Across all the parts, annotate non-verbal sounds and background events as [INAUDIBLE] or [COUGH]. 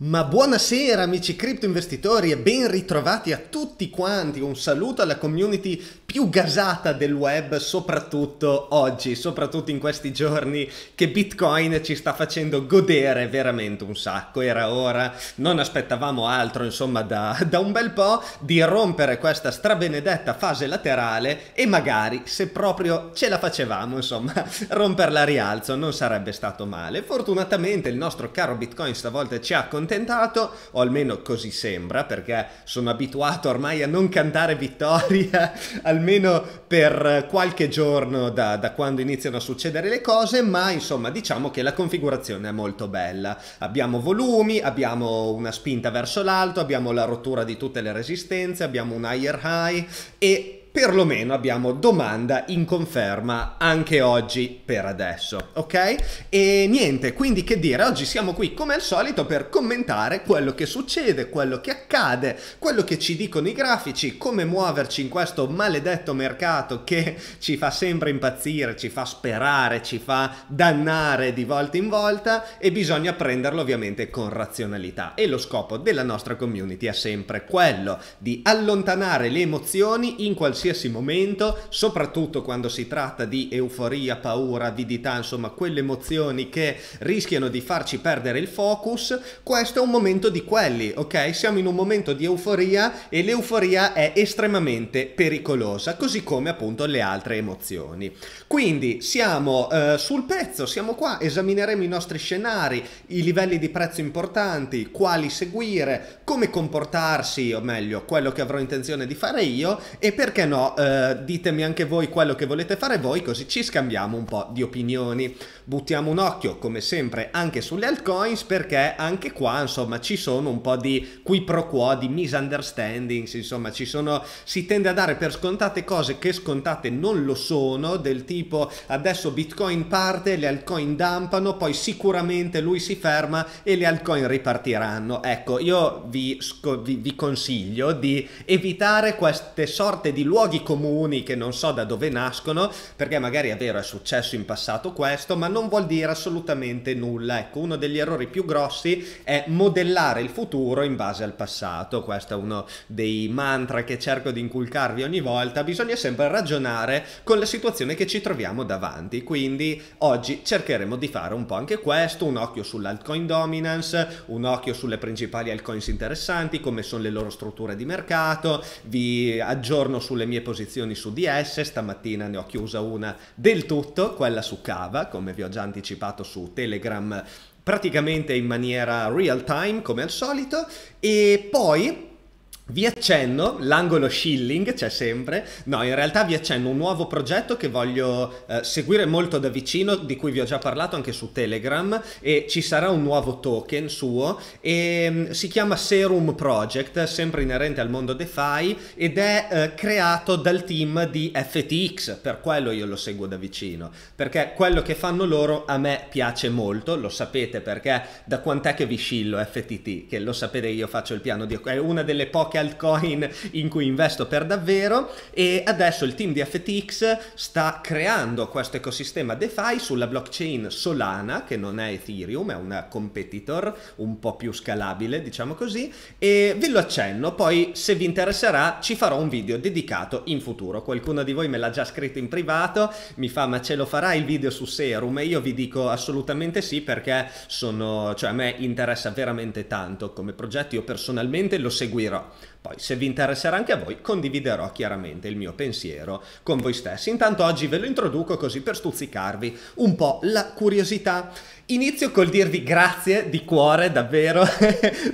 Ma buonasera amici cripto investitori e ben ritrovati a tutti quanti, un saluto alla community più gasata del web soprattutto oggi, soprattutto in questi giorni che Bitcoin ci sta facendo godere veramente un sacco, era ora, non aspettavamo altro insomma da, [LAUGHS] da un bel po' di rompere questa strabenedetta fase laterale e magari se proprio ce la facevamo insomma [LAUGHS] romperla a rialzo non sarebbe stato male, fortunatamente il nostro caro Bitcoin stavolta ci ha contato accontentato, o almeno così sembra, perché sono abituato ormai a non cantare vittoria, [LAUGHS] almeno per qualche giorno da, da quando iniziano a succedere le cose, ma insomma diciamo che la configurazione è molto bella. Abbiamo volumi, abbiamo una spinta verso l'alto, abbiamo la rottura di tutte le resistenze, abbiamo un higher high e perlomeno abbiamo domanda in conferma anche oggi per adesso, ok? E niente, quindi che dire, oggi siamo qui come al solito per commentare quello che succede, quello che accade, quello che ci dicono i grafici, come muoverci in questo maledetto mercato che ci fa sempre impazzire, ci fa sperare, ci fa dannare di volta in volta e bisogna prenderlo ovviamente con razionalità. E lo scopo della nostra community è sempre quello di allontanare le emozioni in qualsiasi qualsiasi momento, soprattutto quando si tratta di euforia, paura, avidità, insomma quelle emozioni che rischiano di farci perdere il focus, questo è un momento di quelli, ok? Siamo in un momento di euforia e l'euforia è estremamente pericolosa, così come appunto le altre emozioni. Quindi siamo eh, sul pezzo, siamo qua, esamineremo i nostri scenari, i livelli di prezzo importanti, quali seguire, come comportarsi, o meglio, quello che avrò intenzione di fare io e perché no? Eh, ditemi anche voi quello che volete fare voi, così ci scambiamo un po' di opinioni buttiamo un occhio come sempre anche sulle altcoins perché anche qua insomma ci sono un po' di qui pro quo, di misunderstandings, insomma ci sono, si tende a dare per scontate cose che scontate non lo sono, del tipo adesso Bitcoin parte, le altcoin dampano, poi sicuramente lui si ferma e le altcoin ripartiranno. Ecco, io vi, vi, vi consiglio di evitare queste sorte di luoghi comuni che non so da dove nascono, perché magari è vero è successo in passato questo, ma non non vuol dire assolutamente nulla. Ecco, uno degli errori più grossi è modellare il futuro in base al passato. Questo è uno dei mantra che cerco di inculcarvi ogni volta. Bisogna sempre ragionare con la situazione che ci troviamo davanti. Quindi oggi cercheremo di fare un po' anche questo, un occhio sull'altcoin dominance, un occhio sulle principali altcoins interessanti, come sono le loro strutture di mercato, vi aggiorno sulle mie posizioni su DS, stamattina ne ho chiusa una del tutto, quella su Cava, come vi ho ho già anticipato su Telegram praticamente in maniera real time come al solito e poi vi accenno, l'angolo shilling c'è sempre, no in realtà vi accenno un nuovo progetto che voglio eh, seguire molto da vicino, di cui vi ho già parlato anche su Telegram e ci sarà un nuovo token suo e mm, si chiama Serum Project, sempre inerente al mondo DeFi ed è eh, creato dal team di FTX, per quello io lo seguo da vicino, perché quello che fanno loro a me piace molto, lo sapete perché da quant'è che vi scillo FTT, che lo sapete io faccio il piano di... è una delle poche altcoin in cui investo per davvero e adesso il team di FTX sta creando questo ecosistema DeFi sulla blockchain Solana, che non è Ethereum, è una competitor un po' più scalabile, diciamo così, e ve lo accenno, poi se vi interesserà ci farò un video dedicato in futuro. Qualcuno di voi me l'ha già scritto in privato, mi fa ma ce lo farà il video su Serum e io vi dico assolutamente sì perché sono, cioè a me interessa veramente tanto come progetto, io personalmente lo seguirò. Poi se vi interesserà anche a voi condividerò chiaramente il mio pensiero con voi stessi. Intanto oggi ve lo introduco così per stuzzicarvi un po' la curiosità Inizio col dirvi grazie di cuore davvero [LAUGHS]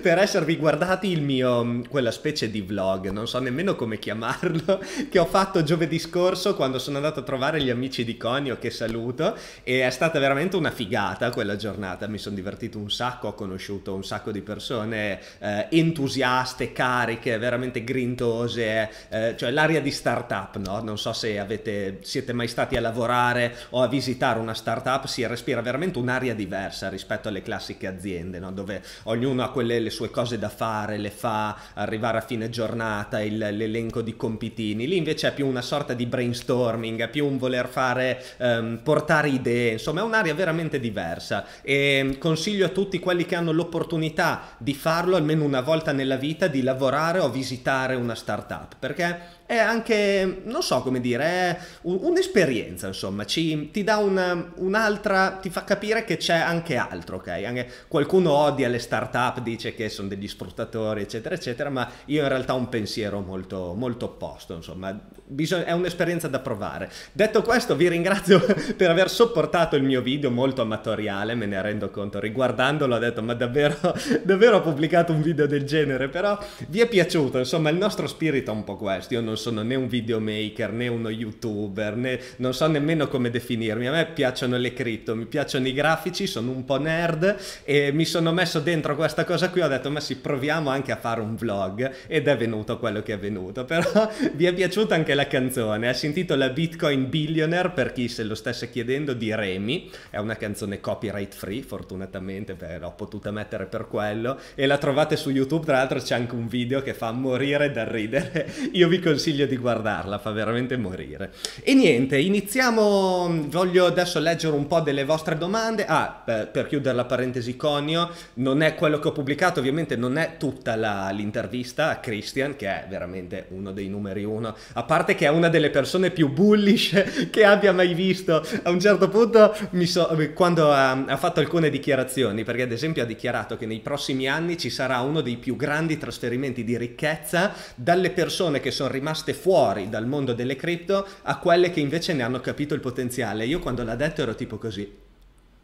per esservi guardati il mio, mm, quella specie di vlog, non so nemmeno come chiamarlo, [LAUGHS] che ho fatto giovedì scorso quando sono andato a trovare gli amici di Conio che saluto e è stata veramente una figata quella giornata, mi sono divertito un sacco, ho conosciuto un sacco di persone eh, entusiaste, cariche, veramente grintose, eh, cioè l'aria di startup, no? Non so se avete, siete mai stati a lavorare o a visitare una startup, si respira veramente un'aria di diversa rispetto alle classiche aziende, no? dove ognuno ha quelle, le sue cose da fare, le fa arrivare a fine giornata, il, l'elenco di compitini. Lì invece è più una sorta di brainstorming, è più un voler fare, ehm, portare idee, insomma è un'area veramente diversa e mm, consiglio a tutti quelli che hanno l'opportunità di farlo almeno una volta nella vita, di lavorare o visitare una startup, perché è anche, non so come dire, è un'esperienza, insomma, Ci, ti dà una, un'altra, ti fa capire che c'è anche altro, ok? Anche qualcuno odia le start-up, dice che sono degli sfruttatori, eccetera, eccetera, ma io in realtà ho un pensiero molto, molto opposto, insomma, bisog- è un'esperienza da provare. Detto questo, vi ringrazio [LAUGHS] per aver sopportato il mio video molto amatoriale, me ne rendo conto, riguardandolo ho detto, ma davvero, davvero ho pubblicato un video del genere, però vi è piaciuto, insomma, il nostro spirito è un po' questo, io non non sono né un videomaker né uno youtuber, né, non so nemmeno come definirmi. A me piacciono le cripto, mi piacciono i grafici, sono un po' nerd e mi sono messo dentro questa cosa qui. Ho detto, ma sì, proviamo anche a fare un vlog ed è venuto quello che è venuto. [LAUGHS] Però vi è piaciuta anche la canzone, Ha sentito la Bitcoin Billionaire per chi se lo stesse chiedendo di Remy, è una canzone copyright free, fortunatamente l'ho potuta mettere per quello e la trovate su YouTube, tra l'altro c'è anche un video che fa morire dal ridere. [LAUGHS] Io vi consiglio consiglio di guardarla, fa veramente morire. E niente, iniziamo, voglio adesso leggere un po' delle vostre domande. Ah, per, per chiudere la parentesi Conio, non è quello che ho pubblicato, ovviamente non è tutta la, l'intervista a Christian, che è veramente uno dei numeri uno, a parte che è una delle persone più bullish [LAUGHS] che abbia mai visto. A un certo punto, so, eh, quando ha, ha fatto alcune dichiarazioni, perché ad esempio ha dichiarato che nei prossimi anni ci sarà uno dei più grandi trasferimenti di ricchezza dalle persone che sono rimaste rimaste fuori dal mondo delle cripto a quelle che invece ne hanno capito il potenziale. Io quando l'ha detto ero tipo così,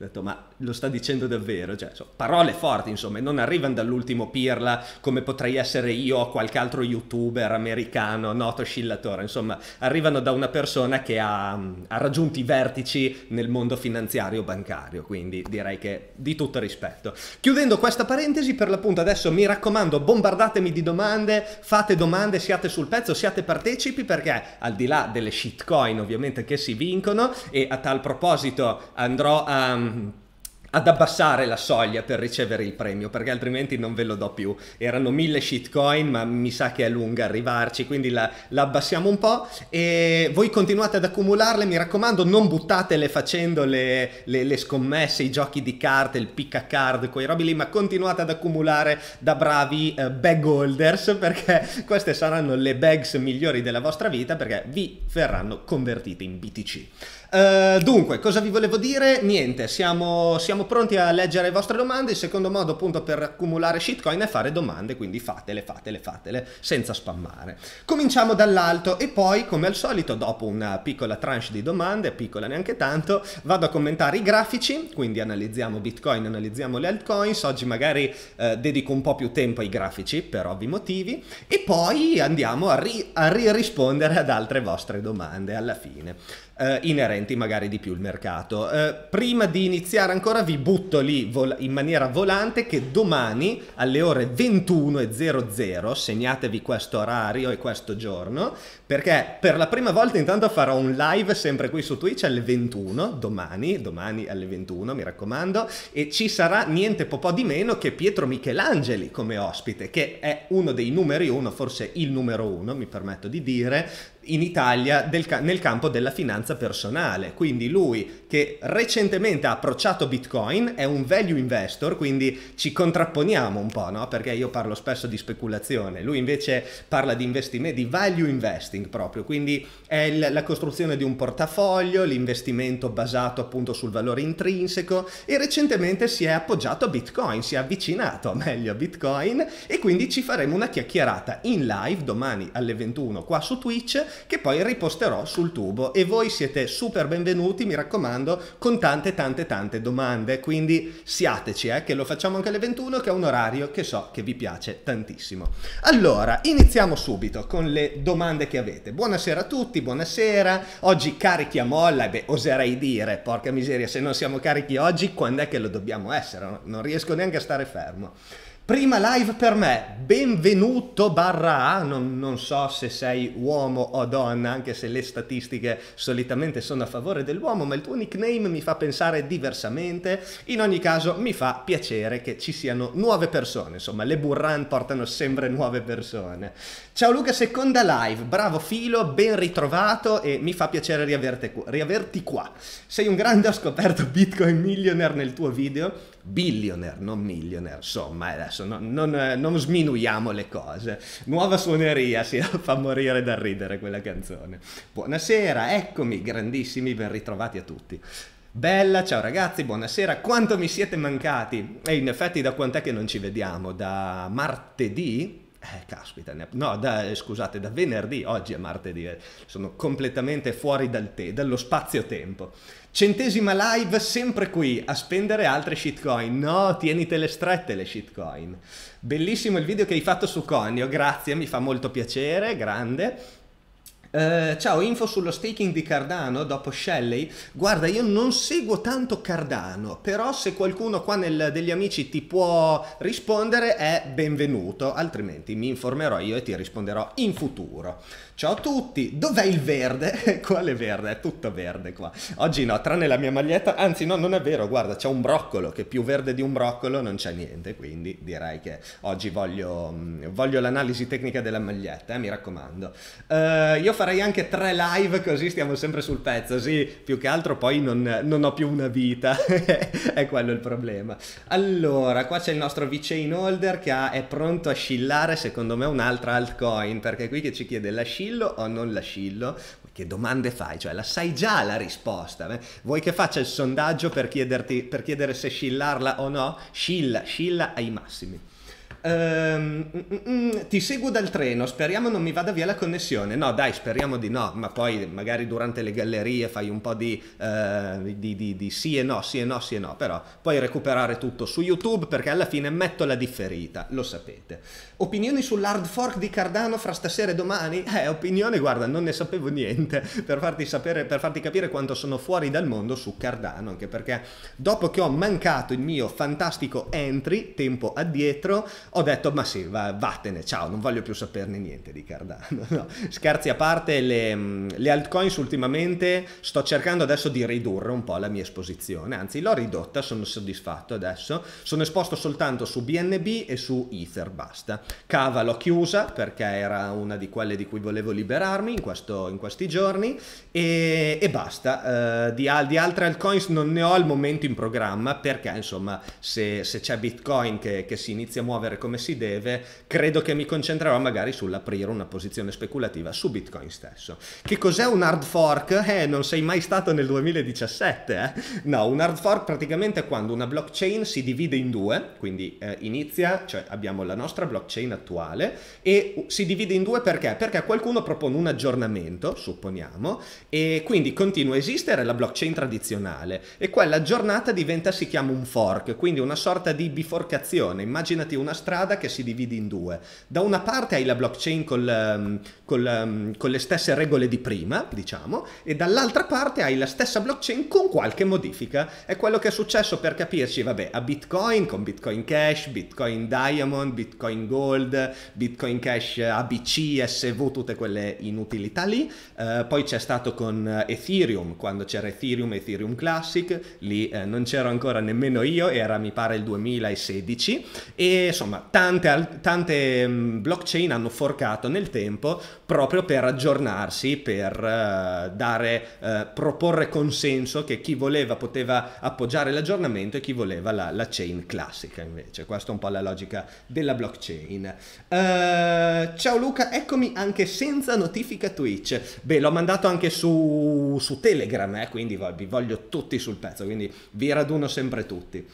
ho detto, ma lo sta dicendo davvero? Cioè, so, parole forti, insomma, non arrivano dall'ultimo pirla come potrei essere io o qualche altro youtuber americano, noto oscillatore. Insomma, arrivano da una persona che ha, ha raggiunto i vertici nel mondo finanziario bancario. Quindi direi che di tutto rispetto. Chiudendo questa parentesi, per l'appunto adesso mi raccomando, bombardatemi di domande, fate domande, siate sul pezzo, siate partecipi, perché al di là delle shitcoin ovviamente che si vincono, e a tal proposito andrò a Ehm, ad abbassare la soglia per ricevere il premio perché altrimenti non ve lo do più erano mille shitcoin ma mi sa che è lunga arrivarci quindi la, la, abbassiamo un po' e voi continuate ad accumularle mi raccomando non buttatele facendo le, le, le scommesse i giochi di carte il pick a card quei robi lì ma continuate ad accumulare da bravi eh, bag holders [LAUGHS] perché queste saranno le bags migliori della vostra vita perché vi verranno convertite in BTC eh, dunque, cosa vi volevo dire? Niente, siamo, siamo, pronti a leggere le vostre domande. Il secondo modo appunto per accumulare shitcoin è fare domande, quindi fatele, fatele, fatele, senza spammare. Cominciamo dall'alto e poi, come al solito, dopo una piccola tranche di domande, piccola neanche tanto, vado a commentare i grafici, quindi analizziamo Bitcoin, analizziamo le altcoins. Oggi magari eh, dedico un po' più tempo ai grafici, per ovvi motivi, e poi andiamo a, ri a rispondere ad altre vostre domande alla fine eh, inerenti magari di più il mercato. Eh, prima di iniziare ancora vi butto lì vol- in maniera volante che domani alle ore 21.00, segnatevi questo orario e questo giorno, perché per la prima volta intanto farò un live sempre qui su Twitch alle 21, domani, domani alle 21 mi raccomando, e ci sarà niente po' po' di meno che Pietro Michelangeli come ospite, che è uno dei numeri uno, forse il numero uno, mi permetto di dire, in Italia del, nel campo della finanza personale. Quindi lui che recentemente ha approcciato Bitcoin, è un value investor, quindi ci contrapponiamo un po', no? Perché io parlo spesso di speculazione, lui invece parla di investimento, di value investing proprio, quindi è il, la costruzione di un portafoglio, l'investimento basato appunto sul valore intrinseco e recentemente si è appoggiato a Bitcoin, si è avvicinato [LAUGHS] meglio a Bitcoin e quindi ci faremo una chiacchierata in live domani alle 21 qua su Twitch che poi riposterò sul tubo e voi siete super benvenuti, mi raccomando parlando, con tante tante tante domande, quindi siateci, eh, che lo facciamo anche alle 21, che è un orario che so che vi piace tantissimo. Allora, iniziamo subito con le domande che avete. Buonasera a tutti, buonasera, oggi carichi a molla, beh, oserei dire, porca miseria, se non siamo carichi oggi, quando è che lo dobbiamo essere? Non riesco neanche a stare fermo. Prima live per me, benvenuto barra A, non, non, so se sei uomo o donna, anche se le statistiche solitamente sono a favore dell'uomo, ma il tuo nickname mi fa pensare diversamente, in ogni caso mi fa piacere che ci siano nuove persone, insomma le Burran portano sempre nuove persone. Ciao Luca, seconda live, bravo Filo, ben ritrovato e mi fa piacere riaverti qua. Sei un grande, ho scoperto Bitcoin Millionaire nel tuo video, billionaire, non millionaire, insomma, adesso non, non, eh, non sminuiamo le cose. Nuova suoneria, si [LAUGHS] fa morire dal ridere quella canzone. Buonasera, eccomi, grandissimi, ben ritrovati a tutti. Bella, ciao ragazzi, buonasera, quanto mi siete mancati? E in effetti da quant'è che non ci vediamo? Da martedì? Eh, caspita, no, da, eh, scusate, da venerdì, oggi è martedì, eh, sono completamente fuori dal te, dallo spazio-tempo. Centesima live sempre qui a spendere altre shitcoin. No, tienitele strette le shitcoin. Bellissimo il video che hai fatto su Conio, grazie, mi fa molto piacere, grande. Uh, ciao, info sullo staking di Cardano dopo Shelley. Guarda, io non seguo tanto Cardano, però se qualcuno qua nel, degli amici ti può rispondere è benvenuto, altrimenti mi informerò io e ti risponderò in futuro. Ciao a tutti, dov'è il verde? [LAUGHS] Quale verde? È tutto verde qua. Oggi no, tranne la mia maglietta, anzi no, non è vero, guarda, c'è un broccolo, che più verde di un broccolo non c'è niente, quindi direi che oggi voglio, mm, voglio l'analisi tecnica della maglietta, eh, mi raccomando. Uh, io farei anche tre live così stiamo sempre sul pezzo, sì, più che altro poi non, non ho più una vita, [LAUGHS] è quello il problema. Allora, qua c'è il nostro VeChain Holder che ha, è pronto a scillare secondo me un'altra altcoin, perché è qui che ci chiede la scilla scillo o non la scillo? Che domande fai? Cioè, la sai già la risposta. Eh? Vuoi che faccia il sondaggio per, chiederti, per chiedere se scillarla o no? Scilla, scilla ai massimi. Um, ti seguo dal treno, speriamo non mi vada via la connessione. No, dai, speriamo di no, ma poi magari durante le gallerie fai un po' di, uh, di, di, di, sì e no, sì e no, sì e no, però puoi recuperare tutto su YouTube perché alla fine metto la differita, lo sapete. Opinioni sull'hard fork di Cardano fra stasera e domani? Eh, opinione, guarda, non ne sapevo niente [LAUGHS] per farti, sapere, per farti capire quanto sono fuori dal mondo su Cardano, anche perché dopo che ho mancato il mio fantastico entry tempo addietro, ho detto ma sì, va, vattene, ciao, non voglio più saperne niente di Cardano. [LAUGHS] No. Scherzi a parte, le, mm, le altcoins ultimamente sto cercando adesso di ridurre un po' la mia esposizione, anzi l'ho ridotta, sono soddisfatto adesso, sono esposto soltanto su BNB e su Ether, basta. Cava l'ho chiusa perché era una di quelle di cui volevo liberarmi in, questo, in questi giorni e, e basta. Uh, di, di, altre altcoins non ne ho al momento in programma perché insomma se, se c'è Bitcoin che, che si inizia a muovere come si deve, credo che mi concentrerò magari sull'aprire una posizione speculativa su Bitcoin stesso. Che cos'è un hard fork? Eh, non sei mai stato nel 2017, eh? No, un hard fork praticamente è quando una blockchain si divide in due, quindi eh, inizia, cioè abbiamo la nostra blockchain attuale e si divide in due perché? Perché qualcuno propone un aggiornamento, supponiamo, e quindi continua a esistere la blockchain tradizionale e quella aggiornata diventa, si chiama un fork, quindi una sorta di biforcazione, immaginati una strada strada che si divide in due. Da una parte hai la blockchain col, ehm, col, ehm, con le stesse regole di prima, diciamo, e dall'altra parte hai la stessa blockchain con qualche modifica. È quello che è successo per capirci, vabbè, a Bitcoin con Bitcoin Cash, Bitcoin Diamond, Bitcoin Gold, Bitcoin Cash ABC, SV, tutte quelle inutilità lì. Uh, poi c'è stato con Ethereum, quando c'era Ethereum, Ethereum Classic, lì eh, non c'ero ancora nemmeno io, era mi pare il 2016 e insomma tante, tante mm, blockchain hanno forcato nel tempo proprio per aggiornarsi, per eh, dare, eh, proporre consenso che chi voleva poteva appoggiare l'aggiornamento e chi voleva la, la chain classica invece. Questa è un po' la logica della blockchain. Uh, ciao Luca, eccomi anche senza notifica Twitch. Beh, l'ho mandato anche su, su Telegram, eh, quindi vi voglio tutti sul pezzo, quindi vi raduno sempre tutti.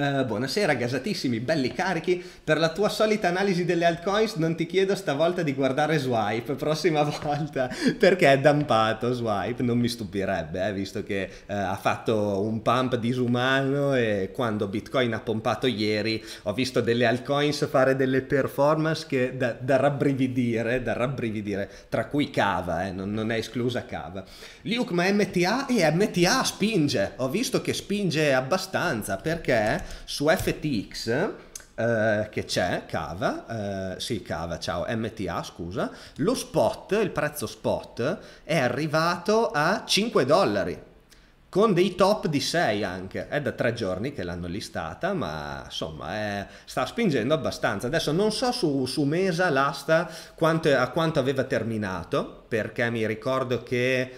Eh, buonasera, gasatissimi, belli carichi. Per la tua solita analisi delle altcoins non ti chiedo stavolta di guardare Swipe, prossima [LAUGHS] volta, perché è dampato Swipe, non mi stupirebbe, eh, visto che eh, ha fatto un pump disumano e quando Bitcoin ha pompato ieri ho visto delle altcoins fare delle performance che da, da rabbrividire, da rabbrividire, tra cui Cava, eh, non, non, è esclusa Cava. Luke, ma MTA e MTA spinge, ho visto che spinge abbastanza perché su FTX eh, che c'è, cava, eh, sì cava, ciao, MTA scusa, lo spot, il prezzo spot è arrivato a 5 dollari con dei top di 6 anche. È da tre giorni che l'hanno listata, ma insomma è, sta spingendo abbastanza. Adesso non so su, su Mesa l'asta quanto, a quanto aveva terminato, perché mi ricordo che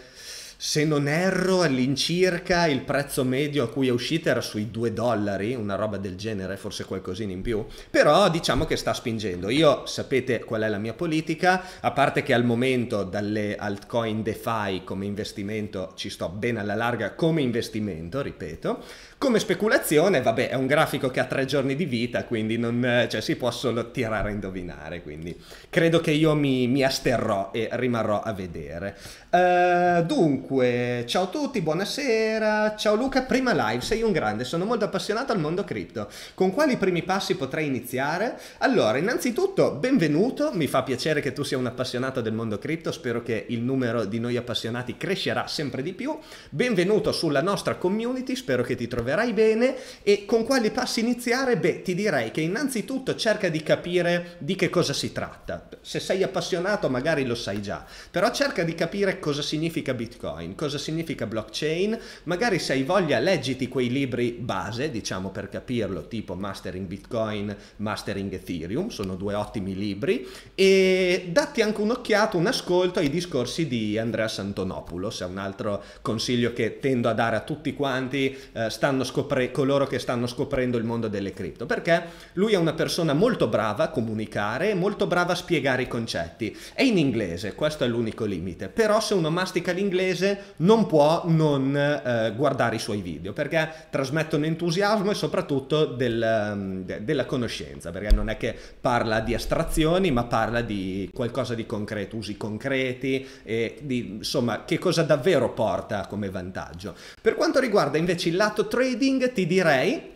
se non erro all'incirca il prezzo medio a cui è uscita era sui 2 dollari, una roba del genere, forse qualcosina in più, però diciamo che sta spingendo. Io sapete qual è la mia politica, a parte che al momento dalle altcoin DeFi come investimento ci sto ben alla larga come investimento, ripeto, come speculazione, vabbè, è un grafico che ha tre giorni di vita, quindi non, cioè, si può solo tirare a indovinare, quindi credo che io mi, mi asterrò e rimarrò a vedere. Uh, dunque, ciao a tutti, buonasera, ciao Luca, prima live, sei un grande, sono molto appassionato al mondo cripto. Con quali primi passi potrei iniziare? Allora, innanzitutto, benvenuto, mi fa piacere che tu sia un appassionato del mondo cripto, spero che il numero di noi appassionati crescerà sempre di più. Benvenuto sulla nostra community, spero che ti troverai troverai bene e con quali passi iniziare? Beh, ti direi che innanzitutto cerca di capire di che cosa si tratta. Se sei appassionato magari lo sai già, però cerca di capire cosa significa Bitcoin, cosa significa blockchain, magari se hai voglia leggiti quei libri base, diciamo per capirlo, tipo Mastering Bitcoin, Mastering Ethereum, sono due ottimi libri e datti anche un'occhiata, un ascolto ai discorsi di Andrea Santonopoulos, è un altro consiglio che tendo a dare a tutti quanti, eh, stanno stanno scoprendo, coloro che stanno scoprendo il mondo delle cripto, perché lui è una persona molto brava a comunicare, molto brava a spiegare i concetti. È in inglese, questo è l'unico limite, però se uno mastica l'inglese non può non eh, guardare i suoi video, perché trasmettono entusiasmo e soprattutto del, mm, de, della conoscenza, perché non è che parla di astrazioni, ma parla di qualcosa di concreto, usi concreti e di, insomma che cosa davvero porta come vantaggio. Per quanto riguarda invece il lato trading, trading ti direi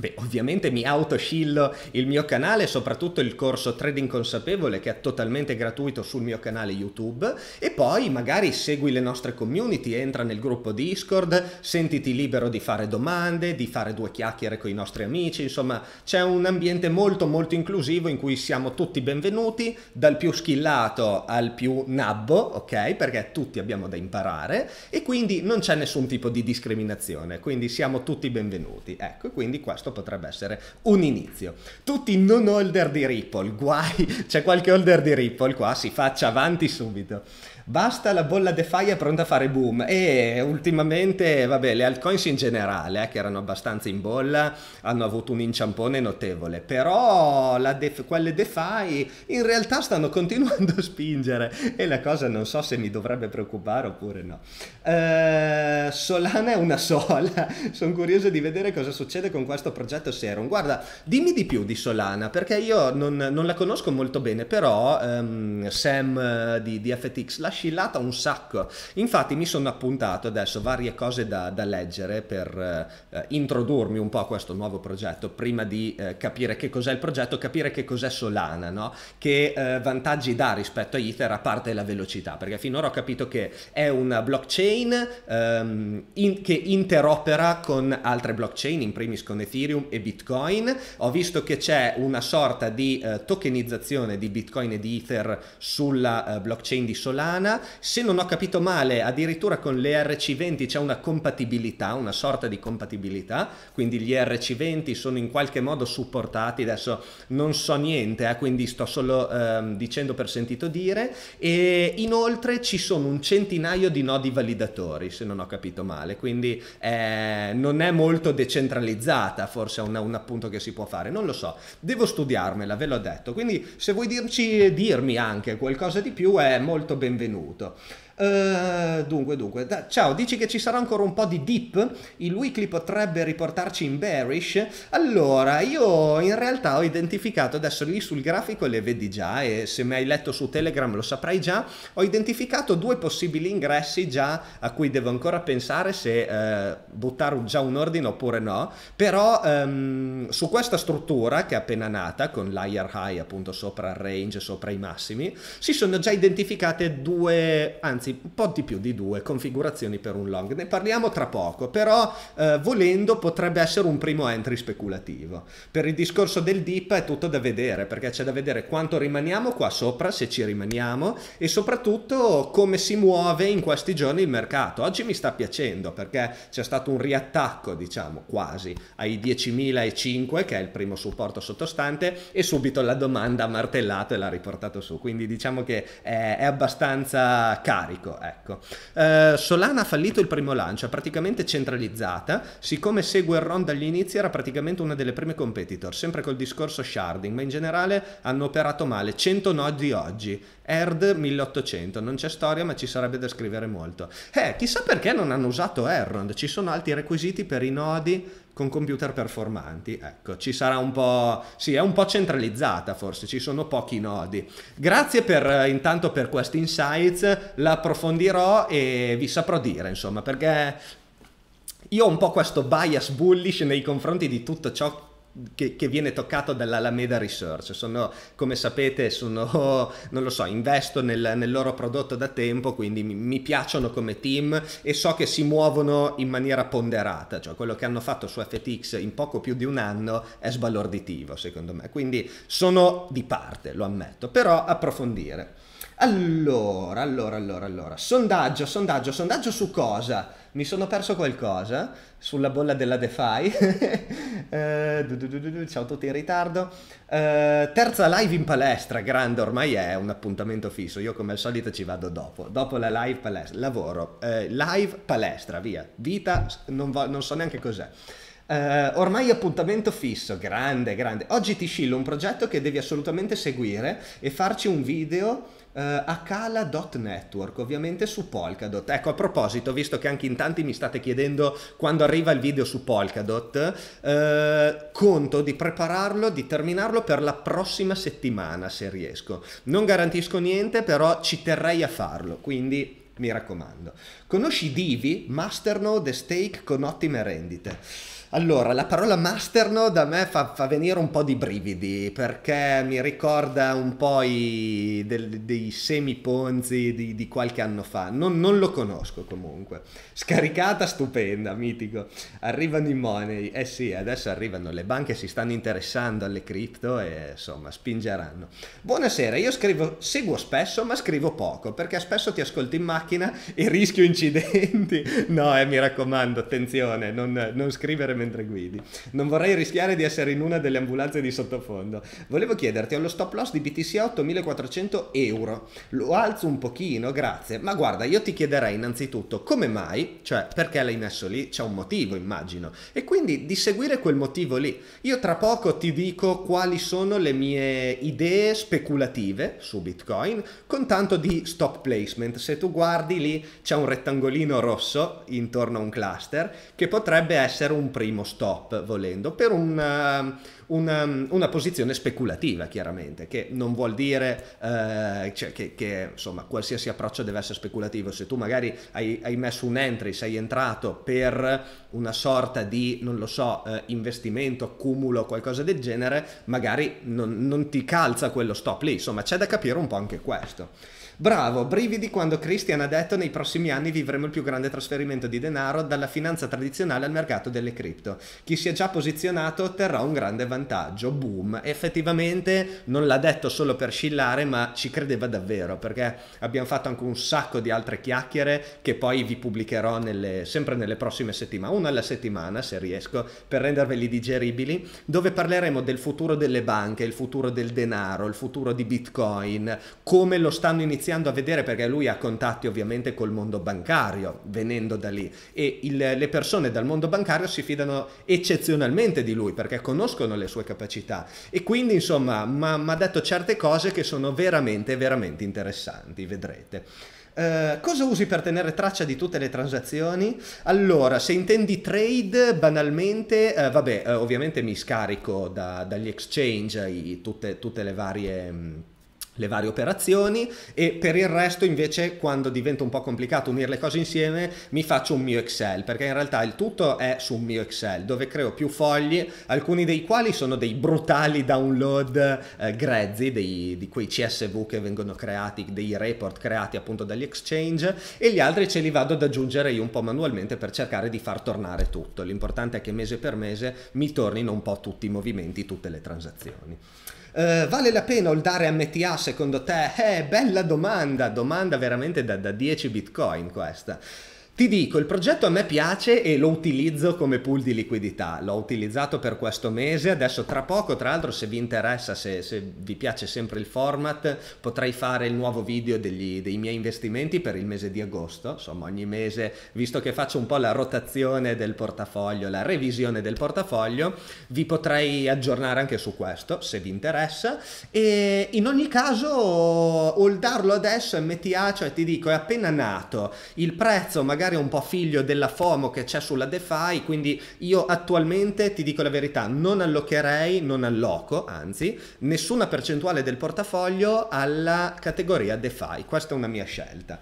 Beh, ovviamente mi autoscillo il mio canale, soprattutto il corso Trading Consapevole che è totalmente gratuito sul mio canale YouTube e poi magari segui le nostre community, entra nel gruppo Discord, sentiti libero di fare domande, di fare due chiacchiere con i nostri amici, insomma c'è un ambiente molto molto inclusivo in cui siamo tutti benvenuti, dal più schillato al più nabbo, ok? Perché tutti abbiamo da imparare e quindi non c'è nessun tipo di discriminazione, quindi siamo tutti benvenuti. Ecco, quindi questo questo potrebbe essere un inizio. Tutti non holder di Ripple, guai, c'è qualche holder di Ripple qua, si faccia avanti subito basta la bolla DeFi è pronta a fare boom e ultimamente vabbè le altcoins in generale eh, che erano abbastanza in bolla hanno avuto un inciampone notevole però def- quelle DeFi in realtà stanno [LAUGHS] continuando a spingere e la cosa non so se mi dovrebbe preoccupare oppure no eh, Solana è una sola [LAUGHS] sono curioso di vedere cosa succede con questo progetto Serum guarda dimmi di più di Solana perché io non, non la conosco molto bene però ehm, Sam eh, di, di FTX l'ha scillata un sacco. Infatti mi sono appuntato adesso varie cose da, da leggere per eh, introdurmi un po' a questo nuovo progetto, prima di eh, capire che cos'è il progetto, capire che cos'è Solana, no? che eh, vantaggi dà rispetto a Ether a parte la velocità, perché finora ho capito che è una blockchain ehm, in, che interopera con altre blockchain, in primis con Ethereum e Bitcoin. Ho visto che c'è una sorta di eh, tokenizzazione di Bitcoin e di Ether sulla eh, blockchain di Solana umana, se non ho capito male addirittura con le rc 20 c'è una compatibilità, una sorta di compatibilità, quindi gli rc 20 sono in qualche modo supportati, adesso non so niente, eh, quindi sto solo ehm, dicendo per sentito dire, e inoltre ci sono un centinaio di nodi validatori, se non ho capito male, quindi eh, non è molto decentralizzata, forse è un, un appunto che si può fare, non lo so, devo studiarmela, ve l'ho detto, quindi se vuoi dirci, dirmi anche qualcosa di più è molto benvenuto 奴的。Eh, dunque, dunque, da, ciao, dici che ci sarà ancora un po' di dip? Il weekly potrebbe riportarci in bearish? Allora, io in realtà ho identificato, adesso lì sul grafico le vedi già e se mi hai letto su Telegram lo saprai già, ho identificato due possibili ingressi già a cui devo ancora pensare se uh, buttare già un ordine oppure no, però um, su questa struttura che è appena nata, con l'higher high appunto sopra il range, sopra i massimi, si sono già identificate due, anzi anzi un po' di più di due configurazioni per un long. Ne parliamo tra poco, però eh, volendo potrebbe essere un primo entry speculativo. Per il discorso del dip è tutto da vedere, perché c'è da vedere quanto rimaniamo qua sopra, se ci rimaniamo, e soprattutto come si muove in questi giorni il mercato. Oggi mi sta piacendo perché c'è stato un riattacco, diciamo, quasi ai 10.005, che è il primo supporto sottostante, e subito la domanda ha martellato e l'ha riportato su. Quindi diciamo che è, è abbastanza carico metallico, ecco. Eh, Solana ha fallito il primo lancio, praticamente centralizzata, siccome segue il RON dagli inizi era praticamente una delle prime competitor, sempre col discorso sharding, ma in generale hanno operato male, 100 nodi oggi, ERD 1800, non c'è storia ma ci sarebbe da scrivere molto. Eh, chissà perché non hanno usato Errond, ci sono altri requisiti per i nodi con computer performanti. Ecco, ci sarà un po'... sì, è un po' centralizzata forse, ci sono pochi nodi. Grazie per eh, intanto per questi insights, l'approfondirò e vi saprò dire, insomma, perché io ho un po' questo bias bullish nei confronti di tutto ciò che, che, viene toccato dall'Alameda Research. Sono, come sapete, sono, [LAUGHS] non lo so, investo nel, nel loro prodotto da tempo, quindi mi, mi, piacciono come team e so che si muovono in maniera ponderata, cioè quello che hanno fatto su FTX in poco più di un anno è sbalorditivo, secondo me. Quindi sono di parte, lo ammetto, però approfondire. Allora, allora, allora, allora. Sondaggio, sondaggio, sondaggio su cosa? Mi sono perso qualcosa sulla bolla della DeFi. ciao a tutti in ritardo. Eh, terza live in palestra, grande ormai è un appuntamento fisso. Io come al solito ci vado dopo. Dopo la live palestra, lavoro. Eh, live palestra, via. Vita, non, non so neanche cos'è. Uh, ormai appuntamento fisso, grande, grande. Oggi ti scillo un progetto che devi assolutamente seguire e farci un video uh, eh, akala.network, ovviamente su Polkadot. Ecco, a proposito, visto che anche in tanti mi state chiedendo quando arriva il video su Polkadot, uh, conto di prepararlo, di terminarlo per la prossima settimana, se riesco. Non garantisco niente, però ci terrei a farlo, quindi mi raccomando. Conosci Divi, Masternode e Stake con ottime rendite. Allora, la parola masternode a me fa, fa, venire un po' di brividi perché mi ricorda un po' i, del, dei semi ponzi di, di qualche anno fa. Non, non, lo conosco comunque. Scaricata stupenda, mitico. Arrivano i money. Eh sì, adesso arrivano le banche, si stanno interessando alle cripto e insomma spingeranno. Buonasera, io scrivo, seguo spesso ma scrivo poco perché spesso ti ascolto in macchina e rischio incidenti. [LAUGHS] No, eh, mi raccomando, attenzione, non, non scrivere mentre guidi. Non vorrei rischiare di essere in una delle ambulanze di sottofondo. Volevo chiederti, ho lo stop loss di BTC a 8400 euro. Lo alzo un pochino, grazie. Ma guarda, io ti chiederei innanzitutto come mai, cioè perché l'hai messo lì, c'è un motivo immagino. E quindi di seguire quel motivo lì. Io tra poco ti dico quali sono le mie idee speculative su Bitcoin con tanto di stop placement. Se tu guardi lì c'è un rettangolino rosso intorno a un cluster che potrebbe essere un primo primo stop volendo, per un, eh, un, eh, una posizione speculativa chiaramente, che non vuol dire eh, cioè che, che, insomma qualsiasi approccio deve essere speculativo, se tu magari hai, hai, messo un entry, sei entrato per una sorta di, non lo so, eh, investimento, accumulo, qualcosa del genere, magari non, non ti calza quello stop lì, insomma c'è da capire un po' anche questo. Bravo, brividi quando Christian ha detto nei prossimi anni vivremo il più grande trasferimento di denaro dalla finanza tradizionale al mercato delle cripto. Chi si è già posizionato otterrà un grande vantaggio. Boom. Effettivamente non l'ha detto solo per scillare, ma ci credeva davvero, perché abbiamo fatto anche un sacco di altre chiacchiere che poi vi pubblicherò nelle, sempre nelle prossime settimane, una alla settimana se riesco, per renderveli digeribili, dove parleremo del futuro delle banche, il futuro del denaro, il futuro di Bitcoin, come lo stanno iniziando iniziando a vedere perché lui ha contatti ovviamente col mondo bancario, venendo da lì e il, le persone dal mondo bancario si fidano eccezionalmente di lui perché conoscono le sue capacità e quindi insomma mi ha detto certe cose che sono veramente veramente interessanti, vedrete. Uh, cosa usi per tenere traccia di tutte le transazioni? Allora, se intendi trade, banalmente, uh, vabbè, uh, ovviamente mi scarico da, dagli exchange i, tutte, tutte, le varie... Mh, mm, le varie operazioni e per il resto invece quando diventa un po' complicato unire le cose insieme mi faccio un mio Excel perché in realtà il tutto è su un mio Excel dove creo più fogli alcuni dei quali sono dei brutali download eh, grezzi dei, di quei CSV che vengono creati dei report creati appunto dagli exchange e gli altri ce li vado ad aggiungere io un po' manualmente per cercare di far tornare tutto l'importante è che mese per mese mi tornino un po' tutti i movimenti tutte le transazioni Uh, vale la pena holdare MTA secondo te? Eh, bella domanda, domanda veramente da, da 10 bitcoin questa. Ti dico, il progetto a me piace e lo utilizzo come pool di liquidità, l'ho utilizzato per questo mese, adesso tra poco, tra l'altro se vi interessa, se, se vi piace sempre il format, potrei fare il nuovo video degli, dei miei investimenti per il mese di agosto, insomma ogni mese, visto che faccio un po' la rotazione del portafoglio, la revisione del portafoglio, vi potrei aggiornare anche su questo, se vi interessa, e in ogni caso holdarlo adesso MTA, cioè ti dico, è appena nato, il prezzo magari magari un po' figlio della FOMO che c'è sulla DeFi, quindi io attualmente ti dico la verità, non allocherei, non alloco, anzi, nessuna percentuale del portafoglio alla categoria DeFi. Questa è una mia scelta.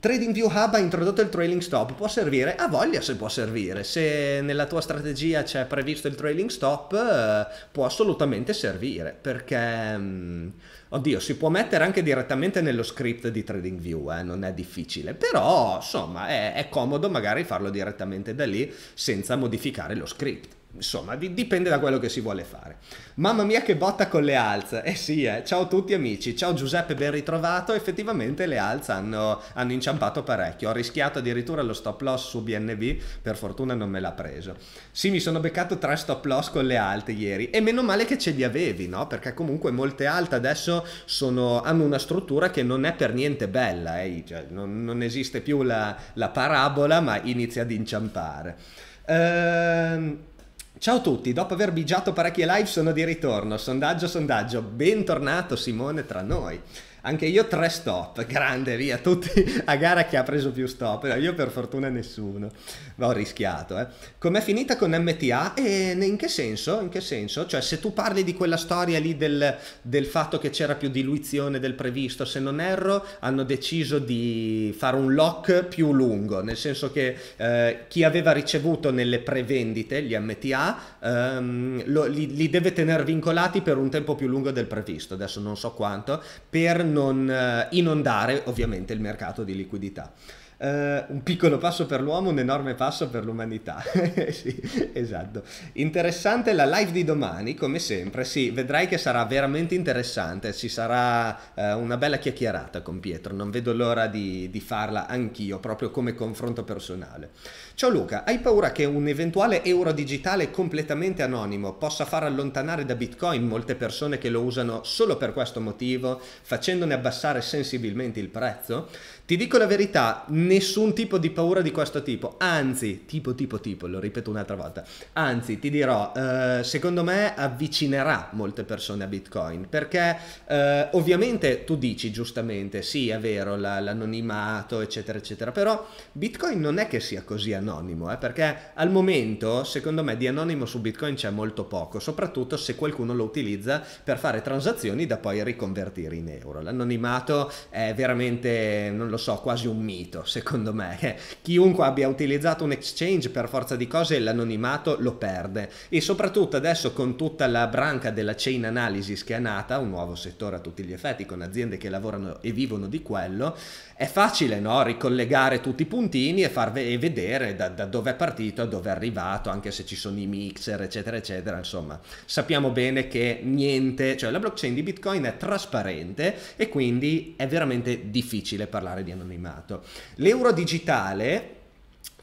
TradingView Hub ha introdotto il trailing stop, può servire? A voglia se può servire, se nella tua strategia c'è previsto il trailing stop eh, può assolutamente servire perché, mm, oddio, si può mettere anche direttamente nello script di TradingView, eh, non è difficile, però insomma è, è comodo magari farlo direttamente da lì senza modificare lo script. Insomma, di, dipende da quello che si vuole fare. Mamma mia che botta con le alze! Eh sì, eh. ciao a tutti amici, ciao Giuseppe, ben ritrovato. Effettivamente le alze hanno, hanno, inciampato parecchio. Ho rischiato addirittura lo stop loss su BNB, per fortuna non me l'ha preso. Sì, mi sono beccato tre stop loss con le alte ieri e meno male che ce li avevi, no? Perché comunque molte alte adesso sono, hanno una struttura che non è per niente bella, eh? cioè, non, non, esiste più la, la, parabola ma inizia ad inciampare. Ehm... Ciao a tutti, dopo aver bigiato parecchie live sono di ritorno. Sondaggio, sondaggio, bentornato Simone tra noi. Anche io tre stop, [LAUGHS] grande via, tutti a gara chi ha preso più stop, io per fortuna nessuno, ma ho rischiato. Eh. Com'è finita con MTA e in che senso? In che senso? Cioè se tu parli di quella storia lì del, del fatto che c'era più diluizione del previsto, se non erro hanno deciso di fare un lock più lungo, nel senso che eh, chi aveva ricevuto nelle prevendite gli MTA ehm, lo, li, li deve tenere vincolati per un tempo più lungo del previsto, adesso non so quanto, per non non eh, inondare ovviamente il mercato di liquidità eh, un piccolo passo per l'uomo, un enorme passo per l'umanità. [LAUGHS] sì, esatto. Interessante la live di domani, come sempre. Sì, vedrai che sarà veramente interessante. Ci sarà eh, una bella chiacchierata con Pietro. Non vedo l'ora di, di farla anch'io, proprio come confronto personale. Ciao Luca, hai paura che un eventuale euro digitale completamente anonimo possa far allontanare da Bitcoin molte persone che lo usano solo per questo motivo, facendone abbassare sensibilmente il prezzo? Ti dico la verità, nessun tipo di paura di questo tipo, anzi, tipo tipo tipo, lo ripeto un'altra volta, anzi ti dirò, eh, secondo me avvicinerà molte persone a Bitcoin, perché eh, ovviamente tu dici giustamente, sì è vero, la, l'anonimato eccetera eccetera, però Bitcoin non è che sia così anonimo, eh, perché al momento secondo me di anonimo su Bitcoin c'è molto poco, soprattutto se qualcuno lo utilizza per fare transazioni da poi riconvertire in euro. L'anonimato è veramente, non lo lo so, quasi un mito, secondo me. chiunque abbia utilizzato un exchange per forza di cose e l'anonimato lo perde e soprattutto adesso con tutta la branca della chain analysis che è nata, un nuovo settore a tutti gli effetti con aziende che lavorano e vivono di quello, è facile no? ricollegare tutti i puntini e, far e vedere da, da dove è partito e dove è arrivato, anche se ci sono i mixer, eccetera, eccetera. Insomma, sappiamo bene che niente, cioè la blockchain di Bitcoin è trasparente e quindi è veramente difficile parlare di anonimato. L'euro digitale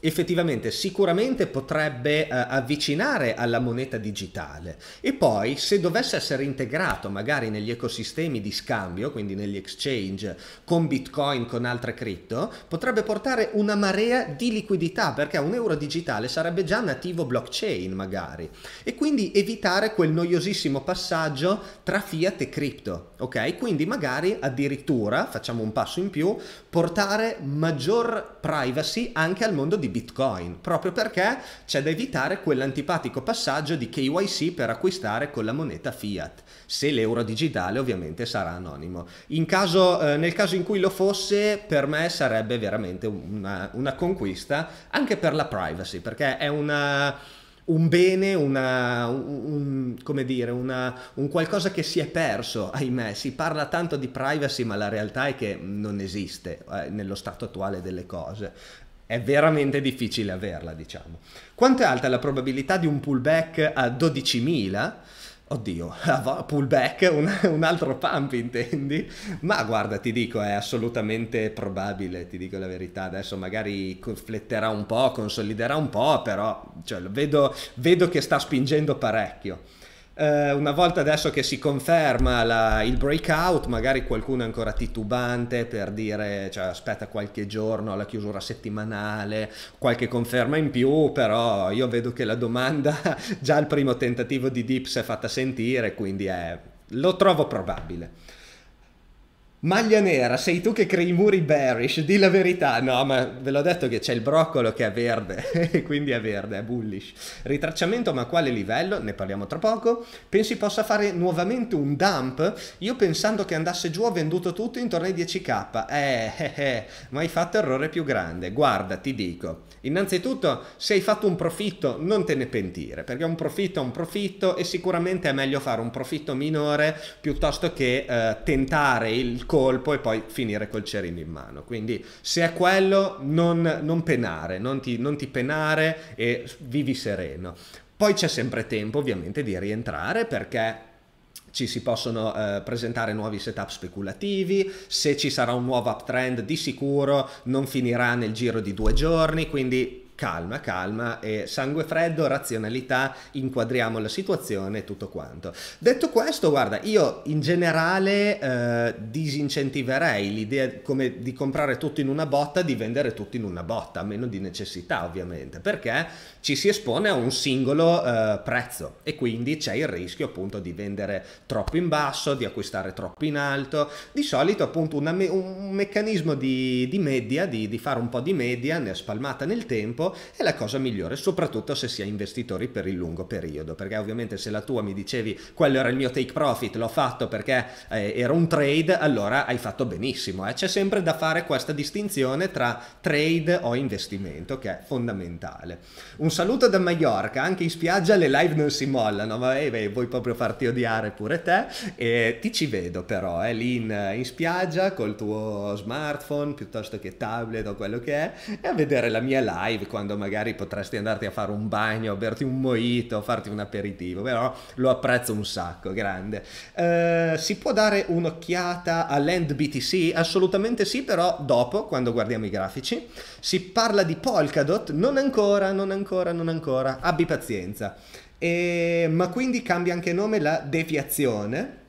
effettivamente sicuramente potrebbe eh, avvicinare alla moneta digitale e poi se dovesse essere integrato magari negli ecosistemi di scambio, quindi negli exchange con Bitcoin, con altre cripto, potrebbe portare una marea di liquidità perché un euro digitale sarebbe già nativo blockchain magari e quindi evitare quel noiosissimo passaggio tra fiat e cripto, ok? Quindi magari addirittura, facciamo un passo in più, portare maggior privacy anche al mondo digitale di Bitcoin, proprio perché c'è da evitare quell'antipatico passaggio di KYC per acquistare con la moneta fiat, se l'euro digitale ovviamente sarà anonimo. In Caso, eh, nel caso in cui lo fosse, per me sarebbe veramente una, una conquista, anche per la privacy, perché è una un bene, una, un, un, dire, una, un, qualcosa che si è perso, ahimè, si parla tanto di privacy ma la realtà è che non esiste eh, nello stato attuale delle cose è veramente difficile averla, diciamo. Quanto è alta la probabilità di un pullback a 12.000? Oddio, [LAUGHS] ah, pullback, un, un, altro pump intendi? Ma guarda, ti dico, è assolutamente probabile, ti dico la verità. Adesso magari fletterà un po', consoliderà un po', però cioè, vedo, vedo che sta spingendo parecchio. Eh, una volta adesso che si conferma la, il breakout, magari qualcuno è ancora titubante per dire cioè, aspetta qualche giorno alla chiusura settimanale, qualche conferma in più, però io vedo che la domanda [LAUGHS] già al primo tentativo di Deep si è fatta sentire, quindi è, lo trovo probabile. Maglia nera, sei tu che crei i muri bearish, di la verità. No, ma ve l'ho detto che c'è il broccolo che è verde, [LAUGHS] quindi è verde, è bullish. Ritracciamento, ma a quale livello? Ne parliamo tra poco. Pensi possa fare nuovamente un dump? Io pensando che andasse giù ho venduto tutto intorno ai 10k. Eh, eh, eh, ma hai fatto errore più grande. Guarda, ti dico. Innanzitutto, se hai fatto un profitto, non te ne pentire, perché un profitto è un profitto e sicuramente è meglio fare un profitto minore piuttosto che eh, tentare il colpo e poi finire col cerino in mano. Quindi se è quello, non, non penare, non ti, non ti penare e vivi sereno. Poi c'è sempre tempo ovviamente di rientrare perché ci si possono eh, presentare nuovi setup speculativi, se ci sarà un nuovo uptrend di sicuro non finirà nel giro di due giorni, quindi calma, calma e sangue freddo, razionalità, inquadriamo la situazione e tutto quanto. Detto questo, guarda, io in generale eh, disincentiverei l'idea come di comprare tutto in una botta, di vendere tutto in una botta, a meno di necessità ovviamente, perché ci si espone a un singolo eh, prezzo e quindi c'è il rischio appunto di vendere troppo in basso, di acquistare troppo in alto. Di solito appunto me un meccanismo di, di media, di, di, fare un po' di media ne spalmata nel tempo è la cosa migliore, soprattutto se si è investitori per il lungo periodo, perché ovviamente se la tua mi dicevi quello era il mio take profit, l'ho fatto perché eh, era un trade, allora hai fatto benissimo. Eh. C'è sempre da fare questa distinzione tra trade o investimento che è fondamentale. Un saluto da Mallorca, anche in spiaggia le live non si mollano, ma eh, beh, vuoi proprio farti odiare pure te. E ti ci vedo però, eh, lì in, in spiaggia col tuo smartphone piuttosto che tablet o quello che è, e a vedere la mia live quando magari potresti andarti a fare un bagno, berti un mojito, farti un aperitivo, però lo apprezzo un sacco, grande. Eh, si può dare un'occhiata a BTC? Assolutamente sì, però dopo, quando guardiamo i grafici. Si parla di Polkadot? Non ancora, non ancora ancora, non ancora, abbi pazienza. E, ma quindi cambia anche nome la deviazione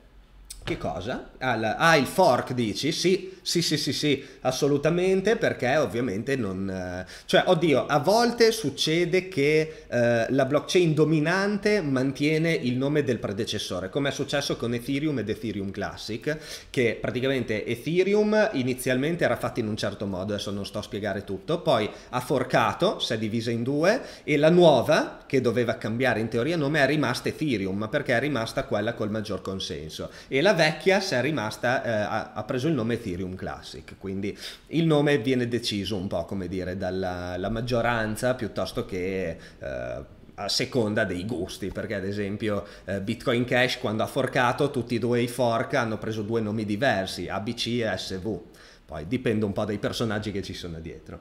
che cosa? Ah, ah, il fork dici? Sì, sì, sì, sì, sì, assolutamente, perché ovviamente non... Eh, cioè, oddio, a volte succede che eh, la blockchain dominante mantiene il nome del predecessore, come è successo con Ethereum ed Ethereum Classic, che praticamente Ethereum inizialmente era fatto in un certo modo, adesso non sto a spiegare tutto, poi ha forcato, si è divisa in due, e la nuova, che doveva cambiare in teoria nome, è rimasta Ethereum, perché è rimasta quella col maggior consenso. E la vecchia è rimasta, eh, ha, preso il nome Ethereum Classic, quindi il nome viene deciso un po' come dire dalla maggioranza piuttosto che... Eh, a seconda dei gusti, perché ad esempio eh, Bitcoin Cash quando ha forcato tutti e due i fork hanno preso due nomi diversi, ABC e SV, poi dipende un po' dai personaggi che ci sono dietro.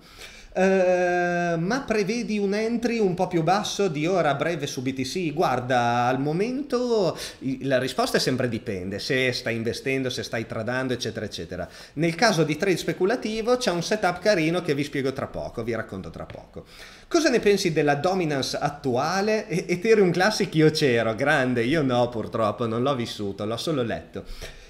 Ehm, ma prevedi un entry un po' più basso di ora breve su BTC? Guarda, al momento la risposta è sempre dipende, se stai investendo, se stai tradando, eccetera, eccetera. Nel caso di trade speculativo c'è un setup carino che vi spiego tra poco, vi racconto tra poco. Cosa ne pensi della dominance attuale? Ethereum Classic io c'ero, grande, io no purtroppo, non l'ho vissuto, l'ho solo letto.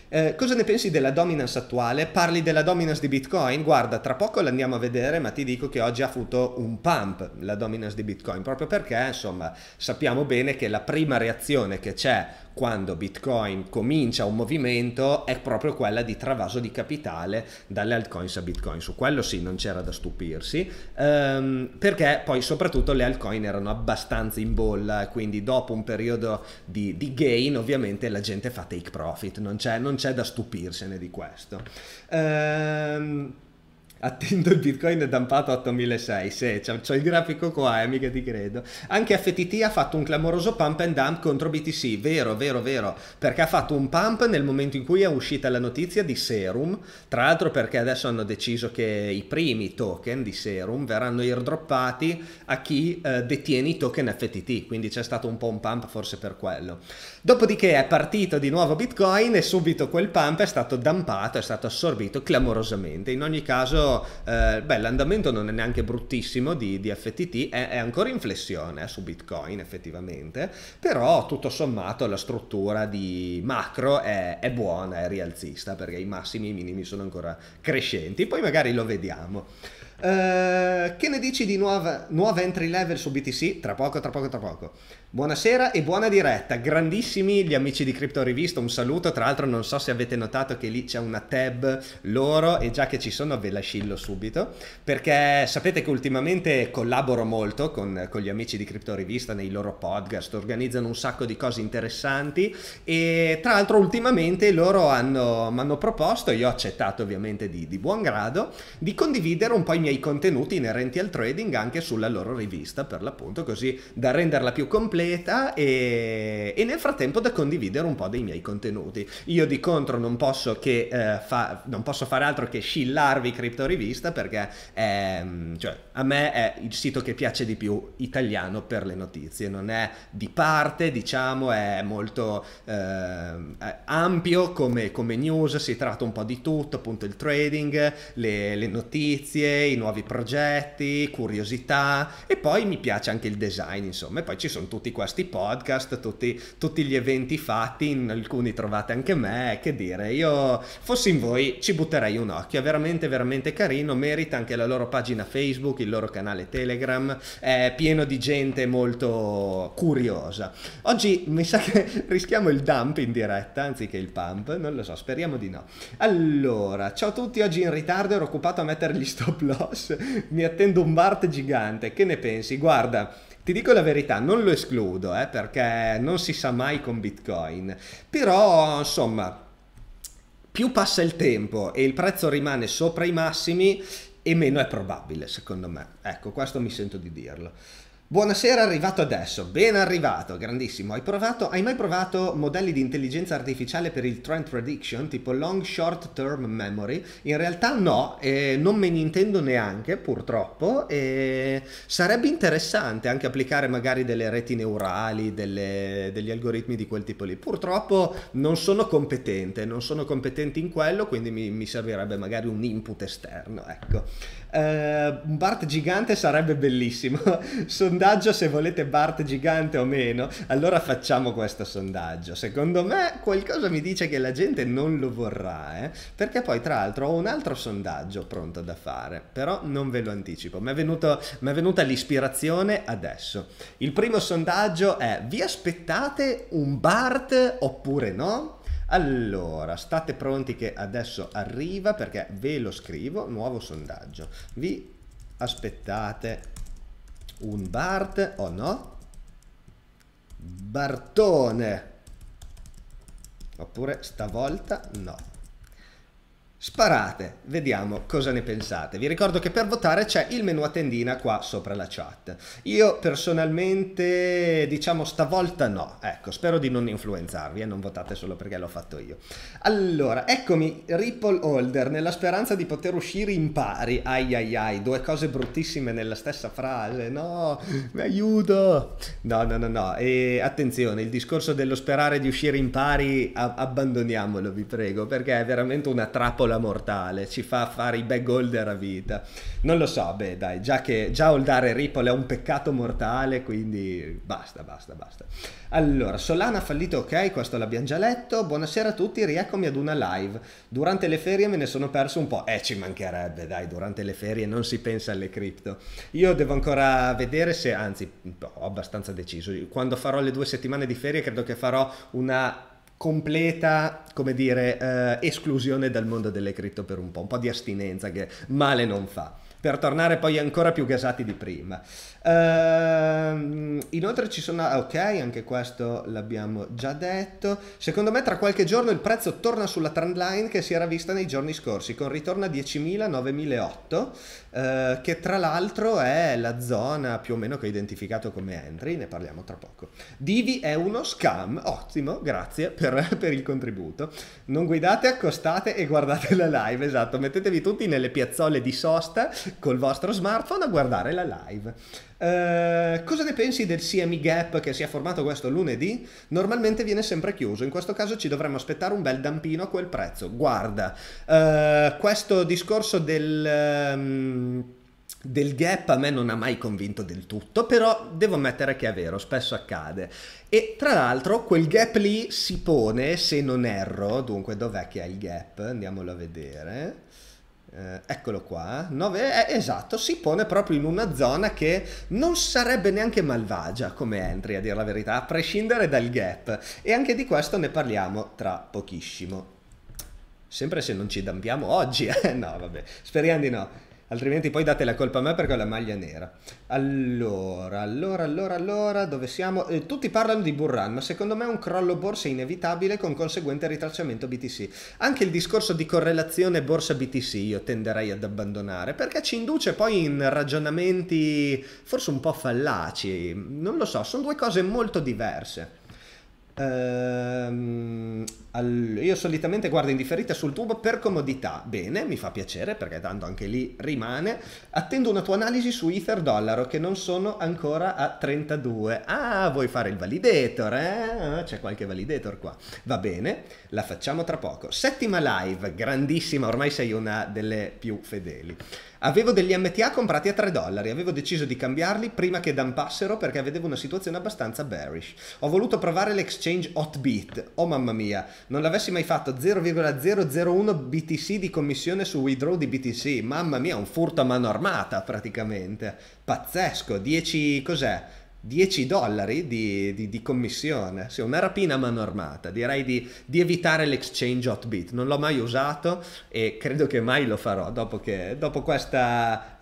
Eh, cosa ne pensi della dominance attuale? Parli della dominance di Bitcoin? Guarda, tra poco l'andiamo a vedere, ma ti dico che oggi ha avuto un pump la dominance di Bitcoin, proprio perché, insomma, sappiamo bene che la prima reazione che c'è quando Bitcoin comincia un movimento è proprio quella di travaso di capitale dalle altcoins a Bitcoin. Su quello sì, non c'era da stupirsi, ehm, perché poi soprattutto le altcoin erano abbastanza in bolla quindi dopo un periodo di, di, gain ovviamente la gente fa take profit, non c'è, non c'è da stupirsene di questo. Ehm, attendo il bitcoin è dampato a 8.600, se c'ho, il grafico qua eh, mica ti credo. Anche FTT ha fatto un clamoroso pump and dump contro BTC, vero, vero, vero, perché ha fatto un pump nel momento in cui è uscita la notizia di Serum, tra l'altro perché adesso hanno deciso che i primi token di Serum verranno airdroppati a chi eh, detiene i token FTT, quindi c'è stato un po' un pump forse per quello. Dopodiché è partito di nuovo Bitcoin e subito quel pump è stato dumpato, è stato assorbito clamorosamente. In ogni caso, eh, beh, l'andamento non è neanche bruttissimo di, di FTT, è, è, ancora in flessione eh, su Bitcoin effettivamente, però tutto sommato la struttura di macro è, è buona, è rialzista perché i massimi e i minimi sono ancora crescenti. Poi magari lo vediamo. Uh, che ne dici di nuova, nuova entry level su BTC? Tra poco, tra poco, tra poco. Buonasera e buona diretta, grandissimi gli amici di Crypto Rivista, un saluto, tra l'altro non so se avete notato che lì c'è una tab loro e già che ci sono ve la scillo subito perché sapete che ultimamente collaboro molto con, con gli amici di Crypto Rivista nei loro podcast, organizzano un sacco di cose interessanti e tra l'altro ultimamente loro mi hanno proposto, io ho accettato ovviamente di, di buon grado, di condividere un po' i miei contenuti inerenti al trading anche sulla loro rivista per l'appunto così da renderla più completa completa e, e, nel frattempo da condividere un po' dei miei contenuti. Io di contro non posso, che, eh, fa, non posso fare altro che shillarvi Rivista perché è, ehm, cioè, a me è il sito che piace di più italiano per le notizie, non è di parte, diciamo, è molto eh, ampio come, come, news, si tratta un po' di tutto, appunto il trading, le, le notizie, i nuovi progetti, curiosità e poi mi piace anche il design, insomma, e poi ci sono tutti tutti questi podcast, tutti, tutti, gli eventi fatti, in alcuni trovate anche me, che dire, io fossi in voi ci butterei un occhio, è veramente veramente carino, merita anche la loro pagina Facebook, il loro canale Telegram, è pieno di gente molto curiosa. Oggi mi sa che [LAUGHS] rischiamo il dump in diretta anziché il pump, non lo so, speriamo di no. Allora, ciao a tutti, oggi in ritardo ero occupato a mettere gli stop loss, mi attendo un Bart gigante, che ne pensi? Guarda, ti dico la verità, non lo escludo, eh, perché non si sa mai con Bitcoin, però insomma, più passa il tempo e il prezzo rimane sopra i massimi e meno è probabile, secondo me. Ecco, questo mi sento di dirlo. Buonasera, arrivato adesso, ben arrivato, grandissimo. Hai, provato, hai mai provato modelli di intelligenza artificiale per il trend prediction, tipo long short term memory? In realtà no, eh, non me ne intendo neanche, purtroppo. Eh, sarebbe interessante anche applicare magari delle reti neurali, delle, degli algoritmi di quel tipo lì. Purtroppo non sono competente, non sono competente in quello, quindi mi, mi servirebbe magari un input esterno, ecco un eh, Bart gigante sarebbe bellissimo. [LAUGHS] sondaggio se volete Bart gigante o meno. Allora facciamo questo sondaggio. Secondo me qualcosa mi dice che la gente non lo vorrà, eh? perché poi tra l'altro ho un altro sondaggio pronto da fare, però non ve lo anticipo. Mi è, venuto, mi è venuta l'ispirazione adesso. Il primo sondaggio è vi aspettate un Bart oppure no? Allora, state pronti che adesso arriva perché ve lo scrivo, nuovo sondaggio. Vi aspettate un Bart o no? Bartone! Oppure stavolta no. Sparate, vediamo cosa ne pensate. Vi ricordo che per votare c'è il menu a tendina qua sopra la chat. Io personalmente, diciamo stavolta no. Ecco, spero di non influenzarvi e non votate solo perché l'ho fatto io. Allora, eccomi Ripple Holder nella speranza di poter uscire in pari. Ai ai ai, due cose bruttissime nella stessa frase. No, mi aiuto. No, no, no, no. E attenzione, il discorso dello sperare di uscire in pari abbandoniamolo, vi prego, perché è veramente una trappola regola mortale, ci fa fare i back holder a vita. Non lo so, beh dai, già che già holdare Ripple è un peccato mortale, quindi basta, basta, basta. Allora, Solana ha fallito, ok, questo l'abbiamo già letto. Buonasera a tutti, rieccomi ad una live. Durante le ferie me ne sono perso un po'. Eh, ci mancherebbe, dai, durante le ferie non si pensa alle cripto. Io devo ancora vedere se, anzi, ho abbastanza deciso. Quando farò le due settimane di ferie credo che farò una completa, come dire, eh, esclusione dal mondo delle cripto per un po', un po' di astinenza che male non fa per tornare poi ancora più gasati di prima. Ehm, inoltre ci sono, ah, ok, anche questo l'abbiamo già detto. Secondo me tra qualche giorno il prezzo torna sulla trend line che si era vista nei giorni scorsi, con ritorno a 10.000, 9.008, eh, che tra l'altro è la zona più o meno che ho identificato come entry, ne parliamo tra poco. Divi è uno scam, ottimo, grazie per, [LAUGHS] per il contributo. Non guidate, accostate e guardate la live, esatto, mettetevi tutti nelle piazzole di sosta col vostro smartphone a guardare la live. Eh, cosa ne pensi del CME Gap che si è formato questo lunedì? Normalmente viene sempre chiuso, in questo caso ci dovremmo aspettare un bel dampino a quel prezzo. Guarda, eh, questo discorso del... Um, del gap a me non ha mai convinto del tutto, però devo ammettere che è vero, spesso accade. E tra l'altro quel gap lì si pone, se non erro, dunque dov'è che è il gap? Andiamolo a vedere. Eh, eccolo qua, 9, eh. eh, esatto, si pone proprio in una zona che non sarebbe neanche malvagia come entry, a dire la verità, a prescindere dal gap. E anche di questo ne parliamo tra pochissimo. Sempre se non ci dampiamo oggi, [LAUGHS] eh? no vabbè, speriamo di no altrimenti poi date la colpa a me perché ho la maglia nera. Allora, allora, allora, allora, dove siamo? Eh, tutti parlano di Burran, ma secondo me un crollo borsa è inevitabile con conseguente ritracciamento BTC. Anche il discorso di correlazione borsa-BTC io tenderei ad abbandonare, perché ci induce poi in ragionamenti forse un po' fallaci, non lo so, sono due cose molto diverse. Ehm, all... io solitamente guardo in differita sul tubo per comodità. Bene, mi fa piacere perché tanto anche lì rimane. Attendo una tua analisi su Ether dollaro che non sono ancora a 32. Ah, vuoi fare il validator, eh? C'è qualche validator qua. Va bene, la facciamo tra poco. Settima live, grandissima, ormai sei una delle più fedeli. Avevo degli MTA comprati a 3 dollari, avevo deciso di cambiarli prima che dampassero perché vedevo una situazione abbastanza bearish. Ho voluto provare l'exchange Hotbit, oh mamma mia, non l'avessi mai fatto 0,001 BTC di commissione su withdraw di BTC, mamma mia, un furto a mano armata praticamente. Pazzesco, 10 cos'è? 10 dollari di, di, di commissione, sì, una rapina a mano armata, direi di, di evitare l'exchange hotbit, non l'ho mai usato e credo che mai lo farò dopo, che, dopo questa,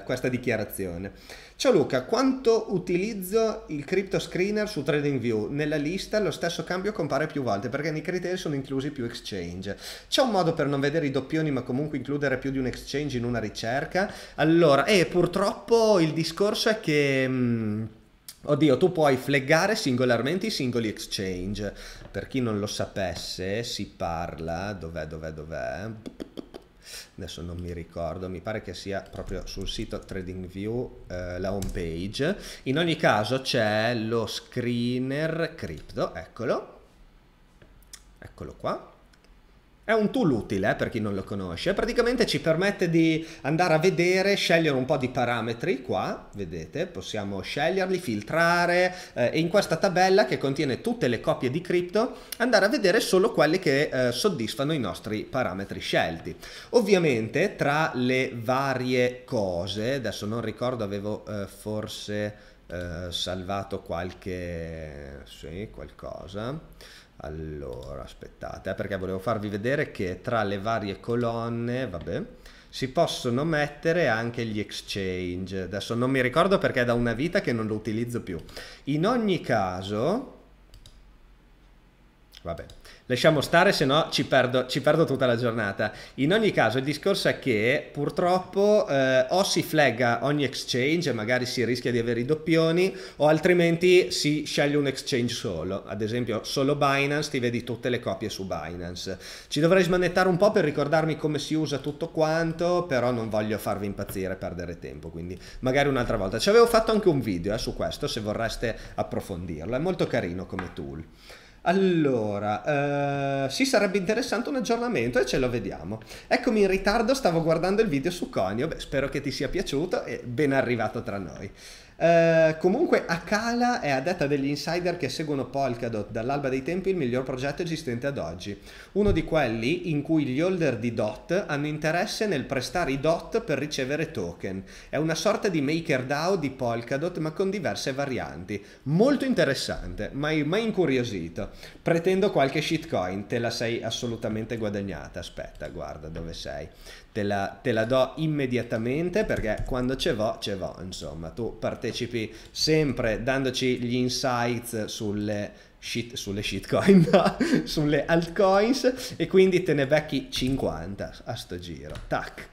uh, questa dichiarazione. Ciao Luca, quanto utilizzo il crypto screener su TradingView? Nella lista lo stesso cambio compare più volte perché nei criteri sono inclusi più exchange. C'è un modo per non vedere i doppioni ma comunque includere più di un exchange in una ricerca? Allora, eh, purtroppo il discorso è che... Mh, mm, Oddio, tu puoi flaggare singolarmente i singoli exchange. Per chi non lo sapesse, si parla... Dov'è, dov'è, dov'è? Adesso non mi ricordo, mi pare che sia proprio sul sito TradingView eh, la home page. In ogni caso c'è lo screener crypto, eccolo. Eccolo qua è un tool utile eh, per chi non lo conosce, praticamente ci permette di andare a vedere, scegliere un po' di parametri qua, vedete, possiamo sceglierli, filtrare eh, e in questa tabella che contiene tutte le copie di cripto andare a vedere solo quelle che eh, soddisfano i nostri parametri scelti. Ovviamente tra le varie cose, adesso non ricordo, avevo eh, forse eh, salvato qualche... sì, qualcosa allora, aspettate, eh, perché volevo farvi vedere che tra le varie colonne, vabbè, si possono mettere anche gli exchange. Adesso non mi ricordo perché è da una vita che non lo utilizzo più. In ogni caso, vabbè, lasciamo stare, se no ci perdo, ci perdo tutta la giornata. In ogni caso, il discorso è che purtroppo eh, o si flagga ogni exchange, magari si rischia di avere i doppioni, o altrimenti si sceglie un exchange solo. Ad esempio, solo Binance, ti vedi tutte le copie su Binance. Ci dovrei smanettare un po' per ricordarmi come si usa tutto quanto, però non voglio farvi impazzire, perdere tempo, quindi magari un'altra volta. Ci avevo fatto anche un video eh, su questo, se vorreste approfondirlo. È molto carino come tool. Allora, eh, sì, sarebbe interessante un aggiornamento e ce lo vediamo. Eccomi in ritardo, stavo guardando il video su Conio, Beh, spero che ti sia piaciuto e ben arrivato tra noi. Eh, comunque Akala è a detta degli insider che seguono Polkadot dall'alba dei tempi il miglior progetto esistente ad oggi, uno di quelli in cui gli holder di DOT hanno interesse nel prestare i DOT per ricevere token. È una sorta di MakerDAO di Polkadot ma con diverse varianti. Molto interessante, ma mai incuriosito. Pretendo qualche shitcoin, te la sei assolutamente guadagnata. Aspetta, guarda dove sei. Te la, te la, do immediatamente perché quando ce vo, ce vo, insomma, tu partecipi sempre dandoci gli insights sulle, shit, sulle shitcoin, [LAUGHS] no? sulle altcoins e quindi te ne becchi 50 a sto giro, tac.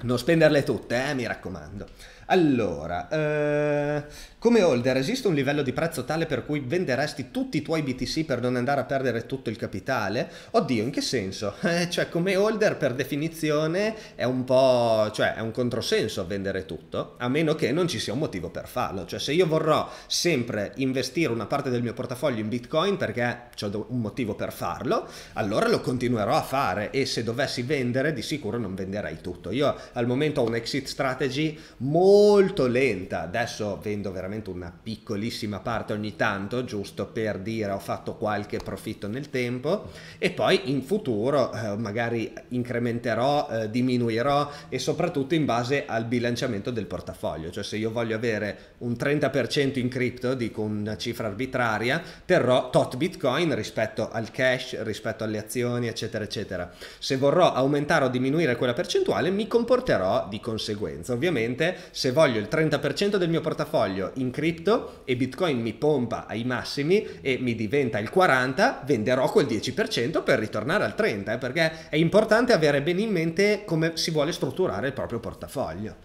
Non spenderle tutte, eh, mi raccomando. Allora, eh, come holder esiste un livello di prezzo tale per cui venderesti tutti i tuoi BTC per non andare a perdere tutto il capitale? Oddio, in che senso? [LAUGHS] Eh, cioè come holder per definizione è un po', cioè è un controsenso vendere tutto, a meno che non ci sia un motivo per farlo. Cioè se io vorrò sempre investire una parte del mio portafoglio in Bitcoin perché ho un motivo per farlo, allora lo continuerò a fare e se dovessi vendere di sicuro non venderei tutto. Io al momento ho un exit strategy molto lenta, adesso vendo veramente veramente una piccolissima parte ogni tanto, giusto per dire ho fatto qualche profitto nel tempo e poi in futuro eh, magari incrementerò, eh, diminuirò e soprattutto in base al bilanciamento del portafoglio, cioè se io voglio avere un 30% in cripto, dico una cifra arbitraria, terrò tot bitcoin rispetto al cash, rispetto alle azioni, eccetera, eccetera. Se vorrò aumentare o diminuire quella percentuale mi comporterò di conseguenza. Ovviamente se voglio il 30% del mio portafoglio in cripto e Bitcoin mi pompa ai massimi e mi diventa il 40, venderò quel 10% per ritornare al 30, eh, perché è importante avere bene in mente come si vuole strutturare il proprio portafoglio.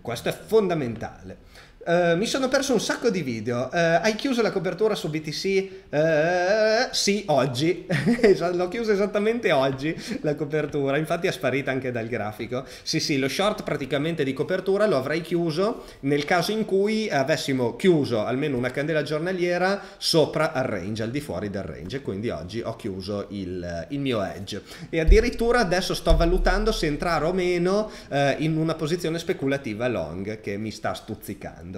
Questo è fondamentale. Eh, mi sono perso un sacco di video. Uh, hai chiuso la copertura su BTC? Uh, eh, sì, oggi. [LAUGHS] L'ho chiusa esattamente oggi la copertura. Infatti è sparita anche dal grafico. Sì, sì, lo short praticamente di copertura lo avrei chiuso nel caso in cui avessimo chiuso almeno una candela giornaliera sopra al range, al di fuori del range. Quindi oggi ho chiuso il, il mio edge. E addirittura adesso sto valutando se entrare o meno in una posizione speculativa long che mi sta stuzzicando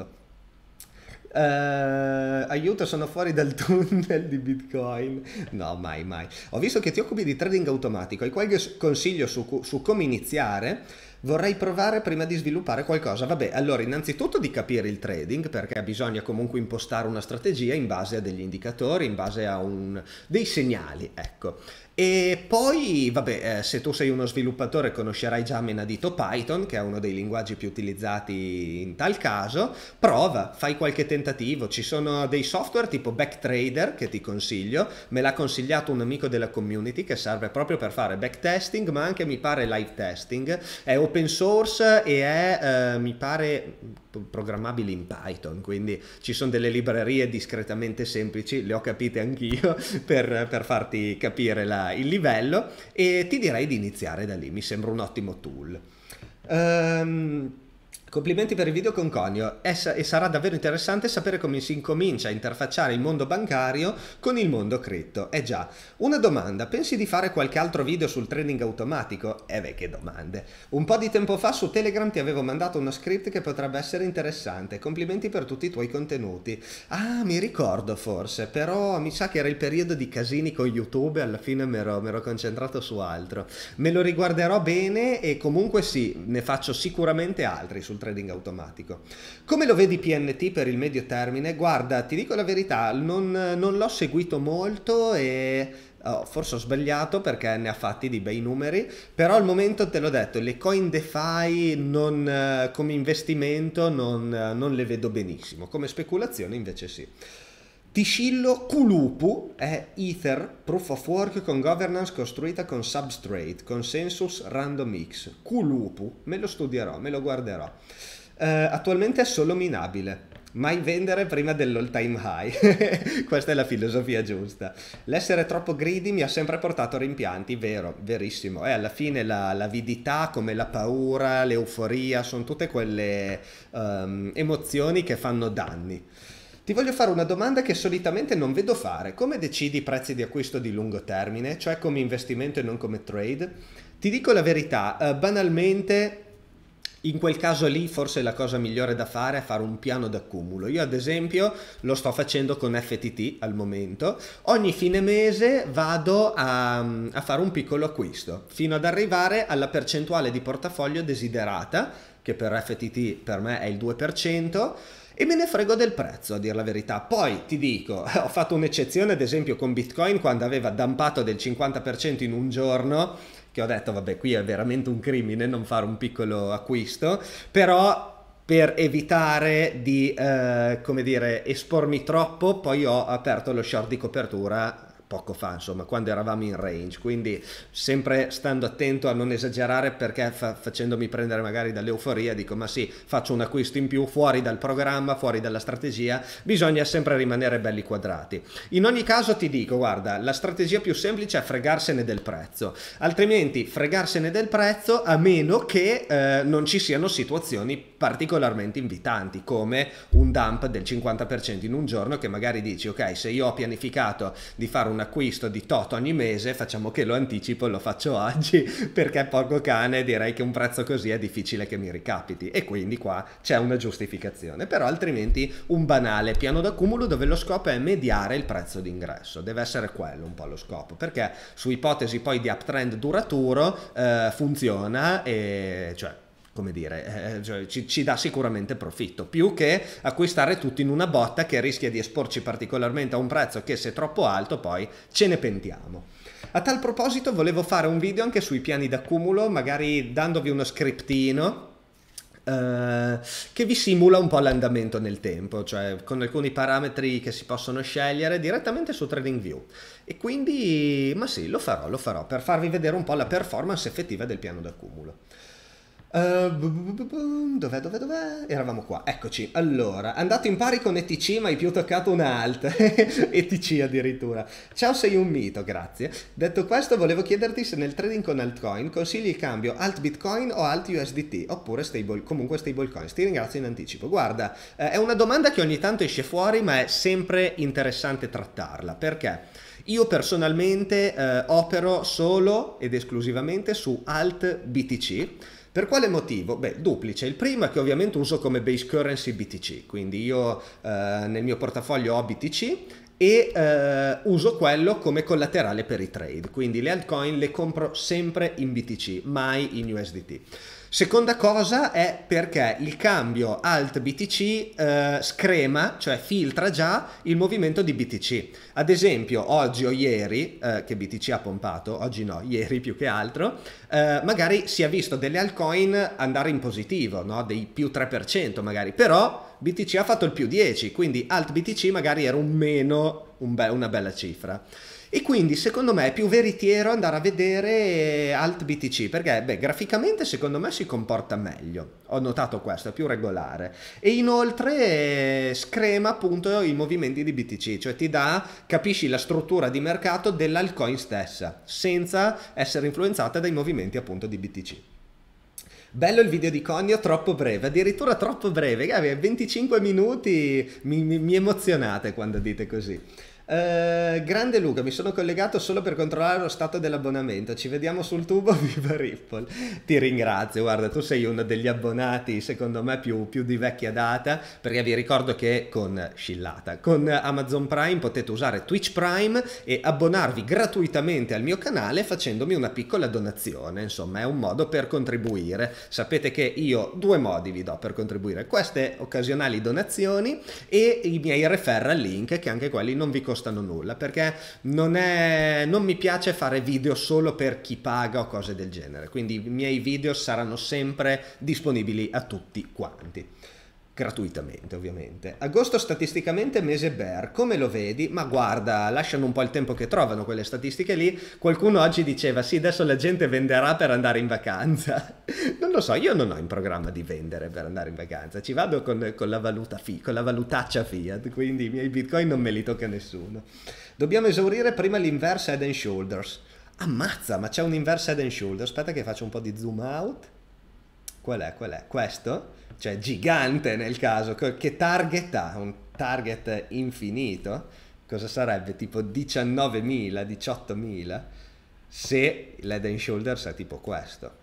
eh, aiuto sono fuori dal tunnel di Bitcoin. No, mai, mai. Ho visto che ti occupi di trading automatico, hai qualche consiglio su, su come iniziare? vorrei provare prima di sviluppare qualcosa. Vabbè, allora innanzitutto di capire il trading perché bisogna comunque impostare una strategia in base a degli indicatori, in base a un... dei segnali, ecco. E poi, vabbè, eh, se tu sei uno sviluppatore conoscerai già menadito Python, che è uno dei linguaggi più utilizzati in tal caso, prova, fai qualche tentativo, ci sono dei software tipo Backtrader che ti consiglio, me l'ha consigliato un amico della community che serve proprio per fare backtesting, ma anche mi pare live testing, è open source e è, eh, mi pare programmabili in Python, quindi ci sono delle librerie discretamente semplici, le ho capite anch'io [LAUGHS] per, per farti capire la, il livello e ti direi di iniziare da lì, mi sembra un ottimo tool. Um, Complimenti per il video con Conio e sarà davvero interessante sapere come si incomincia a interfacciare il mondo bancario con il mondo cripto. Eh già, una domanda, pensi di fare qualche altro video sul trading automatico? Eh beh, che domande. Un po' di tempo fa su Telegram ti avevo mandato uno script che potrebbe essere interessante, complimenti per tutti i tuoi contenuti. Ah, mi ricordo forse, però mi sa che era il periodo di casini con YouTube e alla fine mi ero concentrato su altro. Me lo riguarderò bene e comunque sì, ne faccio sicuramente altri sul trading trading automatico. Come lo vedi PNT per il medio termine? Guarda, ti dico la verità, non, non l'ho seguito molto e Oh, forse ho sbagliato perché ne ha fatti di bei numeri, però al momento te l'ho detto, le coin DeFi non, eh, come investimento non, non le vedo benissimo, come speculazione invece sì. Ticillo Kulupu è Ether Proof of Work con governance costruita con Substrate, Consensus Random X. Kulupu, me lo studierò, me lo guarderò. Uh, attualmente è solo minabile. Mai vendere prima dell'all time high. [LAUGHS] Questa è la filosofia giusta. L'essere troppo greedy mi ha sempre portato a rimpianti, vero, verissimo. E alla fine la, l'avidità, come la paura, l'euforia, sono tutte quelle um, emozioni che fanno danni ti voglio fare una domanda che solitamente non vedo fare. Come decidi i prezzi di acquisto di lungo termine, cioè come investimento e non come trade? Ti dico la verità, eh, banalmente in quel caso lì forse la cosa migliore da fare è fare un piano d'accumulo. Io ad esempio lo sto facendo con FTT al momento. Ogni fine mese vado a, a fare un piccolo acquisto fino ad arrivare alla percentuale di portafoglio desiderata, che per FTT per me è il 2% e me ne frego del prezzo a dire la verità. Poi ti dico, [LAUGHS] ho fatto un'eccezione ad esempio con Bitcoin quando aveva dampato del 50% in un giorno che ho detto vabbè qui è veramente un crimine non fare un piccolo acquisto, però per evitare di, eh, come dire, espormi troppo, poi ho aperto lo short di copertura poco fa, insomma, quando eravamo in range, quindi sempre stando attento a non esagerare perché fa facendomi prendere magari dall'euforia dico ma sì, faccio un acquisto in più fuori dal programma, fuori dalla strategia, bisogna sempre rimanere belli quadrati. In ogni caso ti dico, guarda, la strategia più semplice è fregarsene del prezzo, altrimenti fregarsene del prezzo a meno che eh, non ci siano situazioni particolarmente invitanti, come un dump del 50% in un giorno che magari dici ok se io ho pianificato di fare un acquisto di tot ogni mese facciamo che lo anticipo e lo faccio oggi [LAUGHS] perché poco cane direi che un prezzo così è difficile che mi ricapiti e quindi qua c'è una giustificazione, però altrimenti un banale piano d'accumulo dove lo scopo è mediare il prezzo d'ingresso, deve essere quello un po' lo scopo, perché su ipotesi poi di uptrend duraturo eh, funziona e cioè come dire, eh, eh, cioè, ci, ci, dà sicuramente profitto, più che acquistare tutto in una botta che rischia di esporci particolarmente a un prezzo che se troppo alto poi ce ne pentiamo. A tal proposito volevo fare un video anche sui piani d'accumulo, magari dandovi uno scriptino eh, che vi simula un po' l'andamento nel tempo, cioè con alcuni parametri che si possono scegliere direttamente su TradingView. E quindi, ma sì, lo farò, lo farò per farvi vedere un po' la performance effettiva del piano d'accumulo. Eh, dov'è, dov'è, dov'è? Eravamo qua, eccoci. Allora, andato in pari con ETC, ma hai più toccato un alt. [LAUGHS] ETC addirittura. Ciao, sei un mito, grazie. Detto questo, volevo chiederti se nel trading con altcoin consigli il cambio alt bitcoin o alt USDT, oppure stable, comunque stablecoin. Ti ringrazio in anticipo. Guarda, eh, è una domanda che ogni tanto esce fuori, ma è sempre interessante trattarla. Perché? Io personalmente eh, opero solo ed esclusivamente su alt BTC per quale motivo? Beh, duplice. Il primo è che ovviamente uso come base currency BTC, quindi io eh, nel mio portafoglio ho BTC e eh, uso quello come collaterale per i trade, quindi le altcoin le compro sempre in BTC, mai in USDT. Seconda cosa è perché il cambio Alt BTC eh, screma, cioè filtra già il movimento di BTC. Ad esempio, oggi o ieri, eh, che BTC ha pompato, oggi no, [LAUGHS] ieri più che altro, eh, magari si è visto delle altcoin andare in positivo, no? dei più 3% magari, però BTC ha fatto il più 10, quindi Alt BTC magari era un meno, un be- una bella cifra. E quindi secondo me è più veritiero andare a vedere eh, AltBTC perché beh, graficamente secondo me si comporta meglio. Ho notato questo, è più regolare. E inoltre eh, screma appunto i movimenti di BTC, cioè ti dà, capisci la struttura di mercato dell'alcoin stessa, senza essere influenzata dai movimenti appunto di BTC. Bello il video di Cogno, troppo breve, addirittura troppo breve, Gavi, eh, 25 minuti, mi, mi, mi emozionate quando dite così. Eh, grande Luca, mi sono collegato solo per controllare lo stato dell'abbonamento. Ci vediamo sul tubo, [LAUGHS] viva Ripple. Ti ringrazio, guarda, tu sei uno degli abbonati, secondo me, più, più di vecchia data, perché vi ricordo che con Scillata, con Amazon Prime potete usare Twitch Prime e abbonarvi gratuitamente al mio canale facendomi una piccola donazione. Insomma, è un modo per contribuire. Sapete che io due modi vi do per contribuire: queste occasionali donazioni e i miei referral link, che anche quelli non vi costano costano nulla perché non, è, non mi piace fare video solo per chi paga o cose del genere quindi i miei video saranno sempre disponibili a tutti quanti gratuitamente ovviamente. Agosto statisticamente mese bear, come lo vedi? Ma guarda, lasciano un po' il tempo che trovano quelle statistiche lì. Qualcuno oggi diceva sì, adesso la gente venderà per andare in vacanza. [LAUGHS] non lo so, io non ho in programma di vendere per andare in vacanza, ci vado con, con la valuta fi, con la valutaccia fiat, quindi i miei bitcoin non me li tocca nessuno. Dobbiamo esaurire prima l'inverse head and shoulders. Ammazza, ma c'è un inverse head and shoulders, aspetta che faccio un po' di zoom out. Qual è? Qual è? Questo? cioè gigante nel caso, che target ha? Un target infinito? Cosa sarebbe? Tipo 19.000, 18.000? Se l'head and shoulders è tipo questo,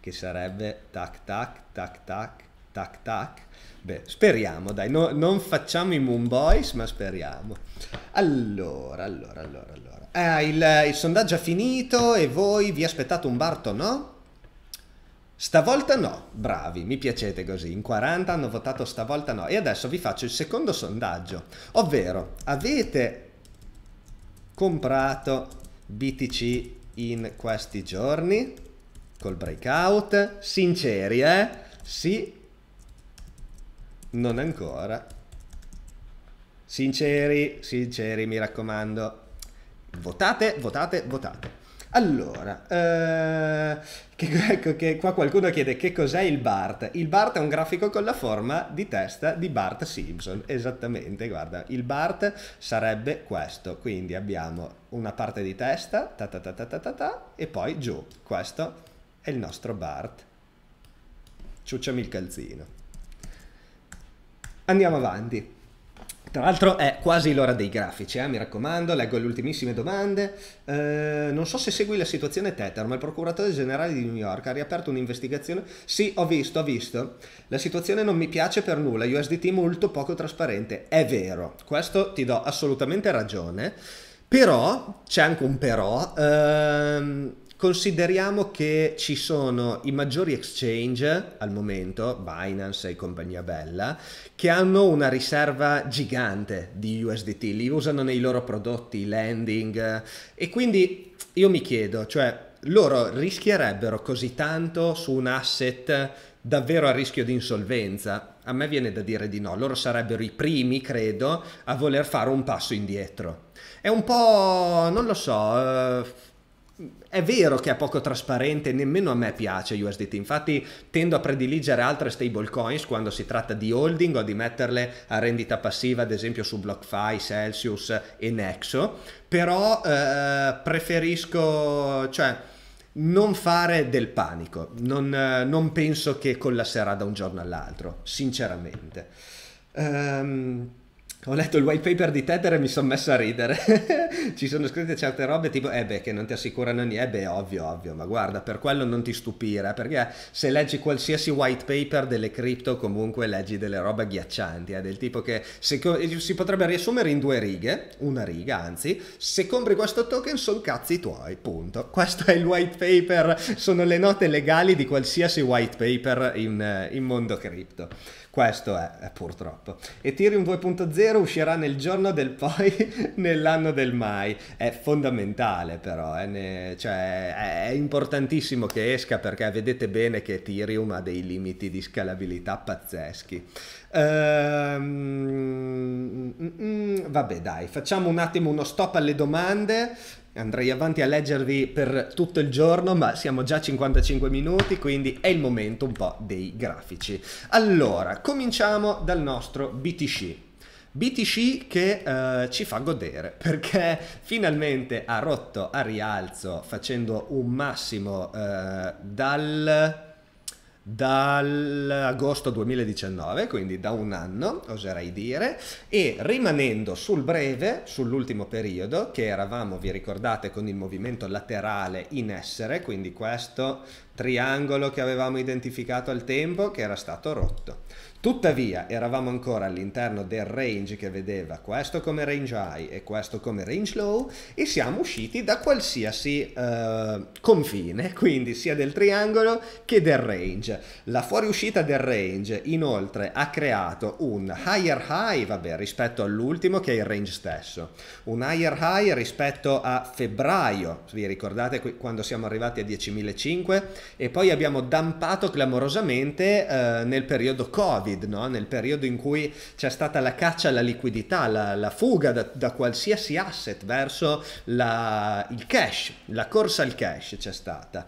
che sarebbe tac tac, tac tac, tac tac. Beh, speriamo, dai, no, non facciamo i Moon Boys, ma speriamo. Allora, allora, allora, allora. Eh, il, il sondaggio è finito e voi vi aspettate un Barto, no? Stavolta no, bravi, mi piacete così, in 40 hanno votato stavolta no. E adesso vi faccio il secondo sondaggio, ovvero avete comprato BTC in questi giorni col breakout? Sinceri, eh? Sì, non ancora. Sinceri, sinceri, mi raccomando. Votate, votate, votate. Allora, eh, che, ecco che qua qualcuno chiede che cos'è il BART. Il BART è un grafico con la forma di testa di Bart Simpson, esattamente, guarda, il BART sarebbe questo, quindi abbiamo una parte di testa, ta ta ta ta ta ta, ta e poi giù, questo è il nostro BART. Ciucciami il calzino. Andiamo avanti. Tra l'altro è quasi l'ora dei grafici, eh? mi raccomando, leggo le ultimissime domande. Eh, non so se segui la situazione Tether, ma il procuratore generale di New York ha riaperto un'investigazione. Sì, ho visto, ho visto. La situazione non mi piace per nulla, USDT molto poco trasparente. È vero, questo ti do assolutamente ragione. Però, c'è anche un però, ehm, Consideriamo che ci sono i maggiori exchange al momento, Binance e compagnia bella, che hanno una riserva gigante di USDT, li usano nei loro prodotti, lending e quindi io mi chiedo, cioè loro rischierebbero così tanto su un asset davvero a rischio di insolvenza? A me viene da dire di no, loro sarebbero i primi, credo, a voler fare un passo indietro. È un po', non lo so, eh, è vero che è poco trasparente, nemmeno a me piace USDT, infatti tendo a prediligere altre stablecoins quando si tratta di holding o di metterle a rendita passiva, ad esempio su BlockFi, Celsius e Nexo, però eh, preferisco, cioè, non fare del panico, non, eh, non penso che collasserà da un giorno all'altro, sinceramente. Um, ho letto il white paper di Tether e mi sono messo a ridere. [LAUGHS] Ci sono scritte certe robe tipo, eh beh, che non ti assicurano niente, eh beh, ovvio, ovvio, ma guarda, per quello non ti stupire, perché se leggi qualsiasi white paper delle cripto comunque leggi delle robe ghiaccianti, eh, del tipo che se, eh, si potrebbe riassumere in due righe, una riga anzi, se compri questo token sono cazzi tuoi, punto. [LAUGHS] Questo è il white paper, sono le note legali di qualsiasi white paper in, eh, in mondo cripto. Questo è, è purtroppo. Ethereum 2.0 uscirà nel giorno del poi, [LAUGHS] nell'anno del mai. È fondamentale però, eh, ne, cioè, è, importantissimo che esca perché vedete bene che Ethereum ha dei limiti di scalabilità pazzeschi. Ehm, mm, mm, mm, vabbè dai, facciamo un attimo uno stop alle domande andrei avanti a leggervi per tutto il giorno, ma siamo già a 55 minuti, quindi è il momento un po' dei grafici. Allora, cominciamo dal nostro BTC. BTC che eh, ci fa godere [LAUGHS] perché finalmente ha rotto a rialzo facendo un massimo eh, dal dall'agosto 2019, quindi da un anno oserei dire, e rimanendo sul breve, sull'ultimo periodo, che eravamo, vi ricordate, con il movimento laterale in essere, quindi questo triangolo che avevamo identificato al tempo che era stato rotto. Tuttavia eravamo ancora all'interno del range che vedeva questo come range high e questo come range low e siamo usciti da qualsiasi eh, confine, [LAUGHS] quindi sia del triangolo che del range. La fuoriuscita del range inoltre ha creato un higher high, vabbè, rispetto all'ultimo che è il range stesso, un higher high rispetto a febbraio, vi ricordate quando siamo arrivati a 10.500 e poi abbiamo dampato clamorosamente eh, nel periodo Covid Covid, no? nel periodo in cui c'è stata la caccia alla liquidità, la, la fuga da, da, qualsiasi asset verso la, il cash, la corsa al cash c'è stata.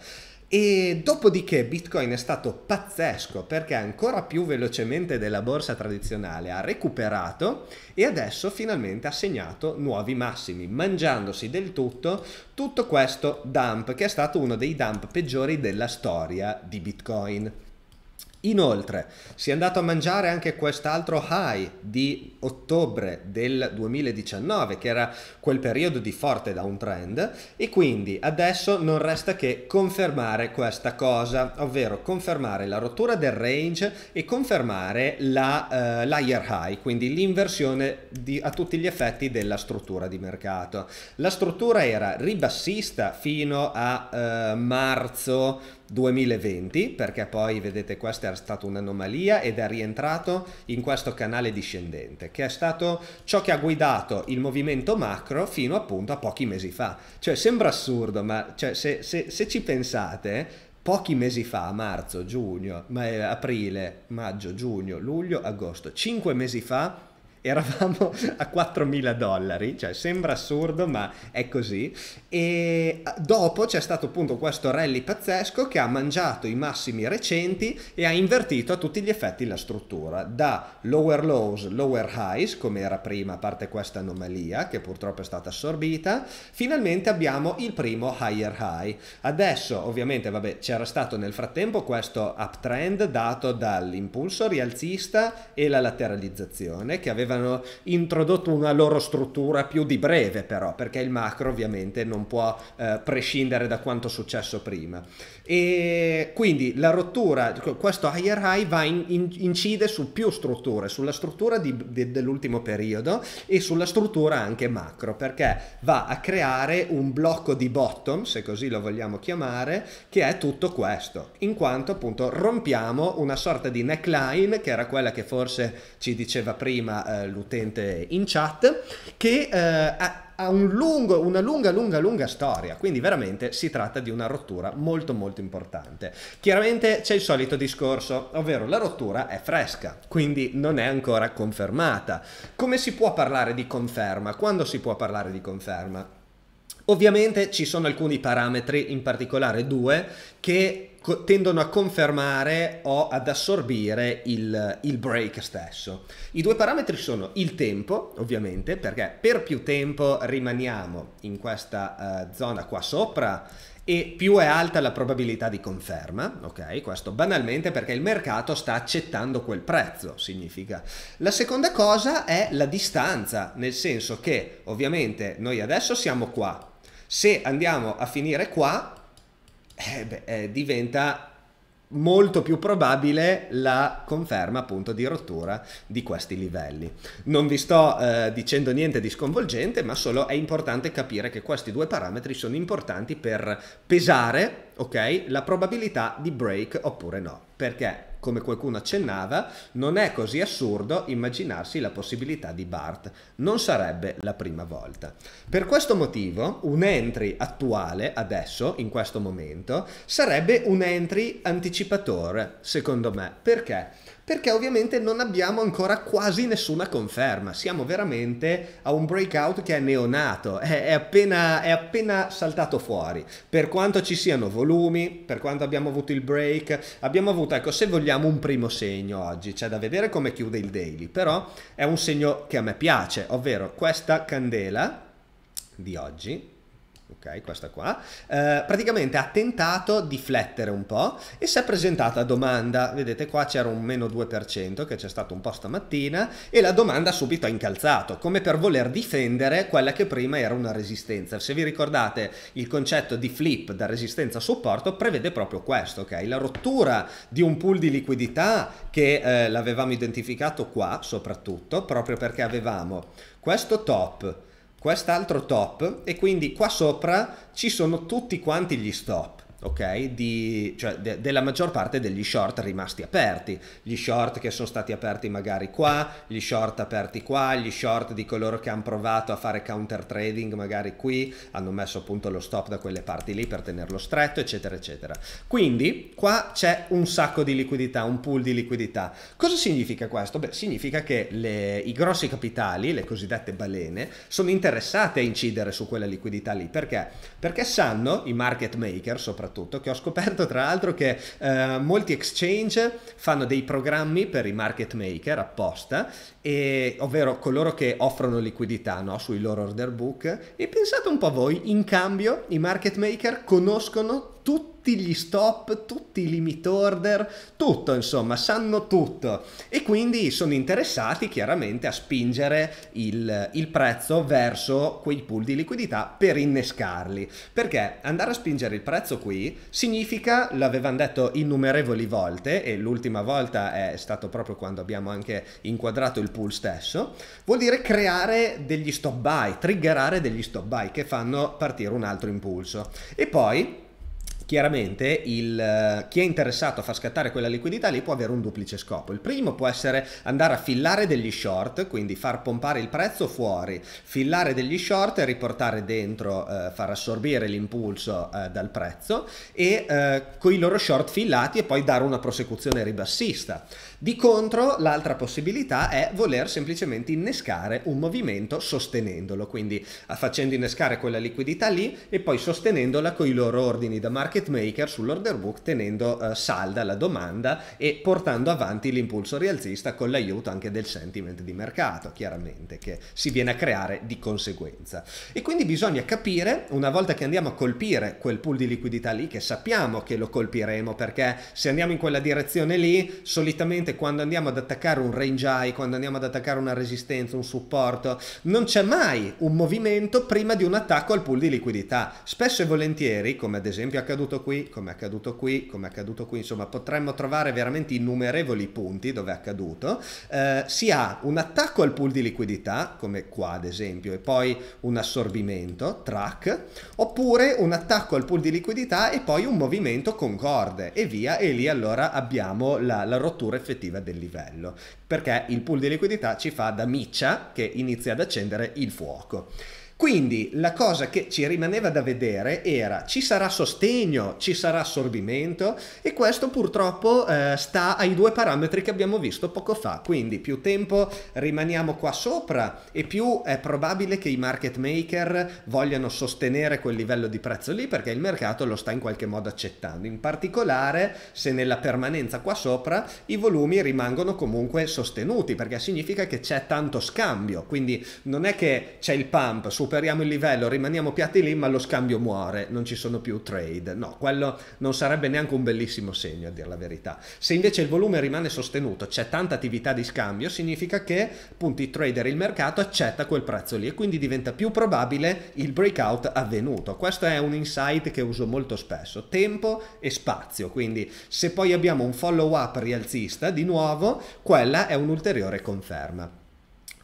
E dopodiché Bitcoin è stato pazzesco perché ancora più velocemente della borsa tradizionale ha recuperato e adesso finalmente ha segnato nuovi massimi, mangiandosi del tutto tutto questo dump che è stato uno dei dump peggiori della storia di Bitcoin. Inoltre si è andato a mangiare anche quest'altro high di ottobre del 2019, che era quel periodo di forte downtrend, e quindi adesso non resta che confermare questa cosa, ovvero confermare la rottura del range e confermare la, uh, eh, l'higher high, quindi l'inversione di, a tutti gli effetti della struttura di mercato. La struttura era ribassista fino a uh, marzo 2020 perché poi vedete questa è stata un'anomalia ed è rientrato in questo canale discendente che è stato ciò che ha guidato il movimento macro fino appunto a pochi mesi fa cioè sembra assurdo ma cioè, se, se, se ci pensate pochi mesi fa, marzo, giugno, ma eh, aprile, maggio, giugno, luglio, agosto, cinque mesi fa eravamo a 4.000 dollari, cioè sembra assurdo ma è così. E ah, dopo c'è stato appunto questo rally pazzesco che ha mangiato i massimi recenti e ha invertito a tutti gli effetti la struttura, da lower lows, lower highs, come era prima, a parte questa anomalia che purtroppo è stata assorbita, finalmente abbiamo il primo higher high. Adesso ovviamente vabbè c'era stato nel frattempo questo uptrend dato dall'impulso rialzista e la lateralizzazione che aveva avevano introdotto una loro struttura più di breve però, perché il macro ovviamente non può eh, prescindere da quanto successo prima. E quindi la rottura, questo higher high va in, in, incide su più strutture, sulla struttura di, de, dell'ultimo periodo e sulla struttura anche macro, perché va a creare un blocco di bottom, se così lo vogliamo chiamare, che è tutto questo, in quanto appunto rompiamo una sorta di neckline, che era quella che forse ci diceva prima eh, l'utente in chat, che eh, ha un lungo, una lunga, lunga, lunga storia, quindi veramente si tratta di una rottura molto molto importante. Chiaramente c'è il solito discorso, ovvero la rottura è fresca, quindi non è ancora confermata. Come si può parlare di conferma? Quando si può parlare di conferma? Ovviamente ci sono alcuni parametri, in particolare due, che tendono a confermare o ad assorbire il, il, break stesso. I due parametri sono il tempo, ovviamente, perché per più tempo rimaniamo in questa uh, zona qua sopra e più è alta la probabilità di conferma, ok? Questo banalmente perché il mercato sta accettando quel prezzo, significa. La seconda cosa è la distanza, nel senso che ovviamente noi adesso siamo qua, se andiamo a finire qua eh beh, eh, diventa molto più probabile la conferma appunto di rottura di questi livelli. Non vi sto eh, dicendo niente di sconvolgente, ma solo è importante capire che questi due parametri sono importanti per pesare, ok, la probabilità di break oppure no, perché come qualcuno accennava, non è così assurdo immaginarsi la possibilità di BART. Non sarebbe la prima volta. Per questo motivo, un entry attuale adesso, in questo momento, sarebbe un entry anticipatore, secondo me. Perché? perché ovviamente non abbiamo ancora quasi nessuna conferma, siamo veramente a un breakout che è neonato, è, è, appena, è appena saltato fuori, per quanto ci siano volumi, per quanto abbiamo avuto il break, abbiamo avuto, ecco, se vogliamo un primo segno oggi, c'è da vedere come chiude il daily, però è un segno che a me piace, ovvero questa candela di oggi ok, questa qua, eh, praticamente ha tentato di flettere un po' e si è presentata domanda, vedete qua c'era un meno 2% che c'è stato un po' stamattina e la domanda subito ha incalzato, come per voler difendere quella che prima era una resistenza. Se vi ricordate il concetto di flip da resistenza a supporto prevede proprio questo, ok, la rottura di un pool di liquidità che eh, l'avevamo identificato qua soprattutto, proprio perché avevamo questo top, quest'altro top e quindi qua sopra ci sono tutti quanti gli stop ok? Di, cioè de, della maggior parte degli short rimasti aperti, gli short che sono stati aperti magari qua, gli short aperti qua, gli short di coloro che hanno provato a fare counter trading magari qui, hanno messo appunto lo stop da quelle parti lì per tenerlo stretto, eccetera, eccetera. Quindi qua c'è un sacco di liquidità, un pool di liquidità. Cosa significa questo? Beh, significa che le, i grossi capitali, le cosiddette balene, sono interessate a incidere su quella liquidità lì, perché? Perché sanno, i market maker soprattutto, soprattutto, che ho scoperto tra l'altro che eh, molti exchange fanno dei programmi per i market maker apposta, e, ovvero coloro che offrono liquidità no, sui loro order book. E pensate un po' voi, in cambio i market maker conoscono tutti gli stop, tutti i limit order, tutto insomma, sanno tutto e quindi sono interessati chiaramente a spingere il, il prezzo verso quei pool di liquidità per innescarli. Perché andare a spingere il prezzo qui significa, l'avevano detto innumerevoli volte e l'ultima volta è stato proprio quando abbiamo anche inquadrato il pool stesso, vuol dire creare degli stop buy, triggerare degli stop buy che fanno partire un altro impulso. E poi chiaramente il, eh, chi è interessato a far scattare quella liquidità lì può avere un duplice scopo. Il primo può essere andare a fillare degli short, quindi far pompare il prezzo fuori, fillare degli short e riportare dentro, eh, far assorbire l'impulso eh, dal prezzo e eh, con i loro short fillati e poi dare una prosecuzione ribassista. Di contro, l'altra possibilità è voler semplicemente innescare un movimento sostenendolo, quindi eh, facendo innescare quella liquidità lì e poi sostenendola con i loro ordini da market maker sull'order book tenendo eh, salda la domanda e portando avanti l'impulso rialzista con l'aiuto anche del sentiment di mercato, chiaramente, che si viene a creare di conseguenza. E quindi bisogna capire, una volta che andiamo a colpire quel pool di liquidità lì, che sappiamo che lo colpiremo perché se andiamo in quella direzione lì, solitamente solitamente quando andiamo ad attaccare un range high, quando andiamo ad attaccare una resistenza, un supporto, non c'è mai un movimento prima di un attacco al pool di liquidità. Spesso e volentieri, come ad esempio è accaduto qui, come è accaduto qui, come è accaduto qui, insomma potremmo trovare veramente innumerevoli punti dove è accaduto, eh, si ha un attacco al pool di liquidità, come qua ad esempio, e poi un assorbimento, track, oppure un attacco al pool di liquidità e poi un movimento con corde e via, e lì allora abbiamo la, la rottura effettiva oggettiva del livello, perché il pool di liquidità ci fa da miccia che inizia ad accendere il fuoco. Quindi la cosa che ci rimaneva da vedere era ci sarà sostegno, ci sarà assorbimento e questo purtroppo eh, sta ai due parametri che abbiamo visto poco fa. Quindi più tempo rimaniamo qua sopra e più è probabile che i market maker vogliano sostenere quel livello di prezzo lì perché il mercato lo sta in qualche modo accettando. In particolare se nella permanenza qua sopra i volumi rimangono comunque sostenuti perché significa che c'è tanto scambio. Quindi non è che c'è il pump su superiamo il livello, rimaniamo piatti lì, ma lo scambio muore, non ci sono più trade. No, quello non sarebbe neanche un bellissimo segno, a dire la verità. Se invece il volume rimane sostenuto, c'è tanta attività di scambio, significa che appunto i trader, il mercato accetta quel prezzo lì e quindi diventa più probabile il breakout avvenuto. Questo è un insight che uso molto spesso, tempo e spazio, quindi se poi abbiamo un follow up rialzista, di nuovo, quella è un'ulteriore conferma.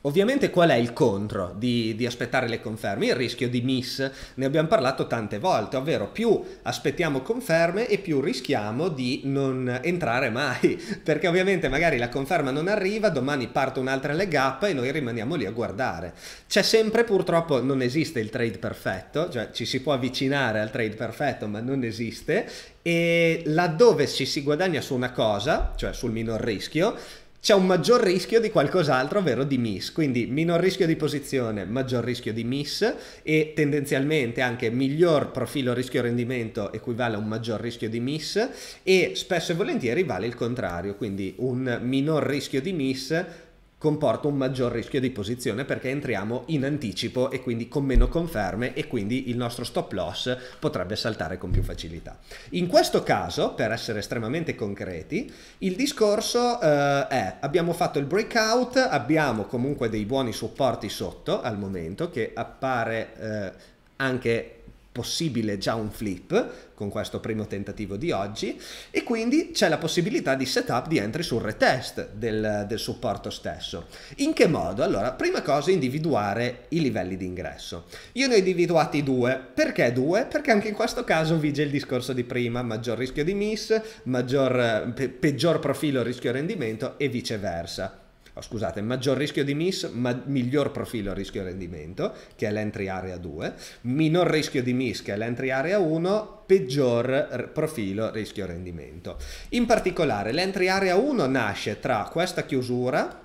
Ovviamente qual è il contro di, di aspettare le conferme? Il rischio di miss, ne abbiamo parlato tante volte, ovvero più aspettiamo conferme e più rischiamo di non entrare mai, [LAUGHS] perché ovviamente magari la conferma non arriva, domani parte un'altra leg up e noi rimaniamo lì a guardare. C'è sempre purtroppo, non esiste il trade perfetto, cioè ci si può avvicinare al trade perfetto ma non esiste, e laddove ci si guadagna su una cosa, cioè sul minor rischio, c'è un maggior rischio di qualcos'altro, ovvero di miss. Quindi minor rischio di posizione, maggior rischio di miss e tendenzialmente anche miglior profilo rischio-rendimento equivale a un maggior rischio di miss e spesso e volentieri vale il contrario, quindi un minor rischio di miss comporta un maggior rischio di posizione perché entriamo in anticipo e quindi con meno conferme e quindi il nostro stop loss potrebbe saltare con più facilità. In questo caso, per essere estremamente concreti, il discorso eh, è abbiamo fatto il breakout, abbiamo comunque dei buoni supporti sotto al momento che appare eh, anche possibile già un flip con questo primo tentativo di oggi e quindi c'è la possibilità di setup di entry sul retest del, del supporto stesso. In che modo? Allora, prima cosa individuare i livelli di ingresso. Io ne ho individuati due. Perché due? Perché anche in questo caso vige il discorso di prima, maggior rischio di miss, maggior, pe peggior profilo rischio rendimento e viceversa oh, scusate, maggior rischio di miss, ma, miglior profilo rischio rendimento, che è l'entry area 2, minor rischio di miss, che è l'entry area 1, peggior profilo rischio rendimento. In particolare l'entry area 1 nasce tra questa chiusura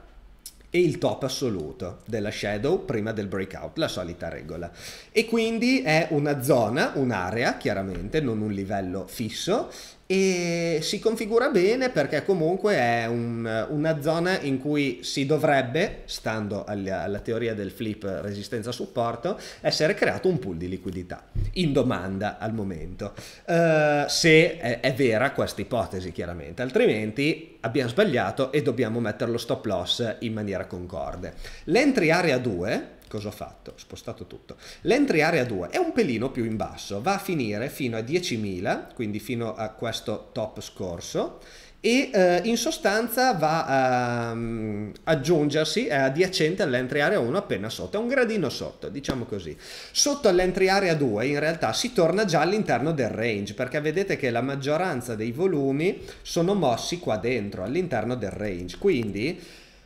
e il top assoluto della shadow prima del breakout, la solita regola. E quindi è una zona, un'area chiaramente, non un livello fisso, e si configura bene perché comunque è un, una zona in cui si dovrebbe, stando alla, alla teoria del flip resistenza supporto, essere creato un pool di liquidità in domanda al momento, uh, se è, è vera questa ipotesi chiaramente, altrimenti abbiamo sbagliato e dobbiamo mettere lo stop loss in maniera concorde. L'entry area 2 cosa ho fatto? Ho spostato tutto. L'entry area 2 è un pelino più in basso, va a finire fino a 10.000, quindi fino a questo top scorso, e eh, in sostanza va a um, aggiungersi, è adiacente all'entry area 1 appena sotto, è un gradino sotto, diciamo così. Sotto all'entry area 2 in realtà si torna già all'interno del range, perché vedete che la maggioranza dei volumi sono mossi qua dentro, all'interno del range, quindi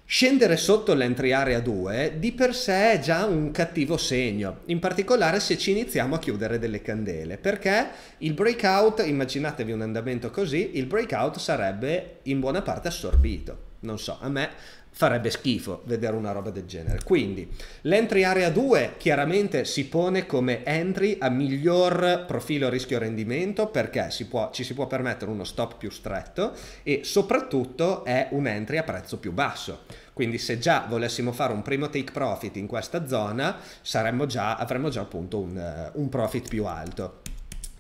Scendere sotto l'entry area 2 di per sé è già un cattivo segno, in particolare se ci iniziamo a chiudere delle candele, perché il breakout, immaginatevi un andamento così, il breakout sarebbe in buona parte assorbito. Non so, a me farebbe schifo vedere una roba del genere. Quindi l'entry area 2 chiaramente si pone come entry a miglior profilo rischio rendimento perché si può, ci si può permettere uno stop più stretto e soprattutto è un entry a prezzo più basso. Quindi se già volessimo fare un primo take profit in questa zona già, avremmo già appunto un, eh, un profit più alto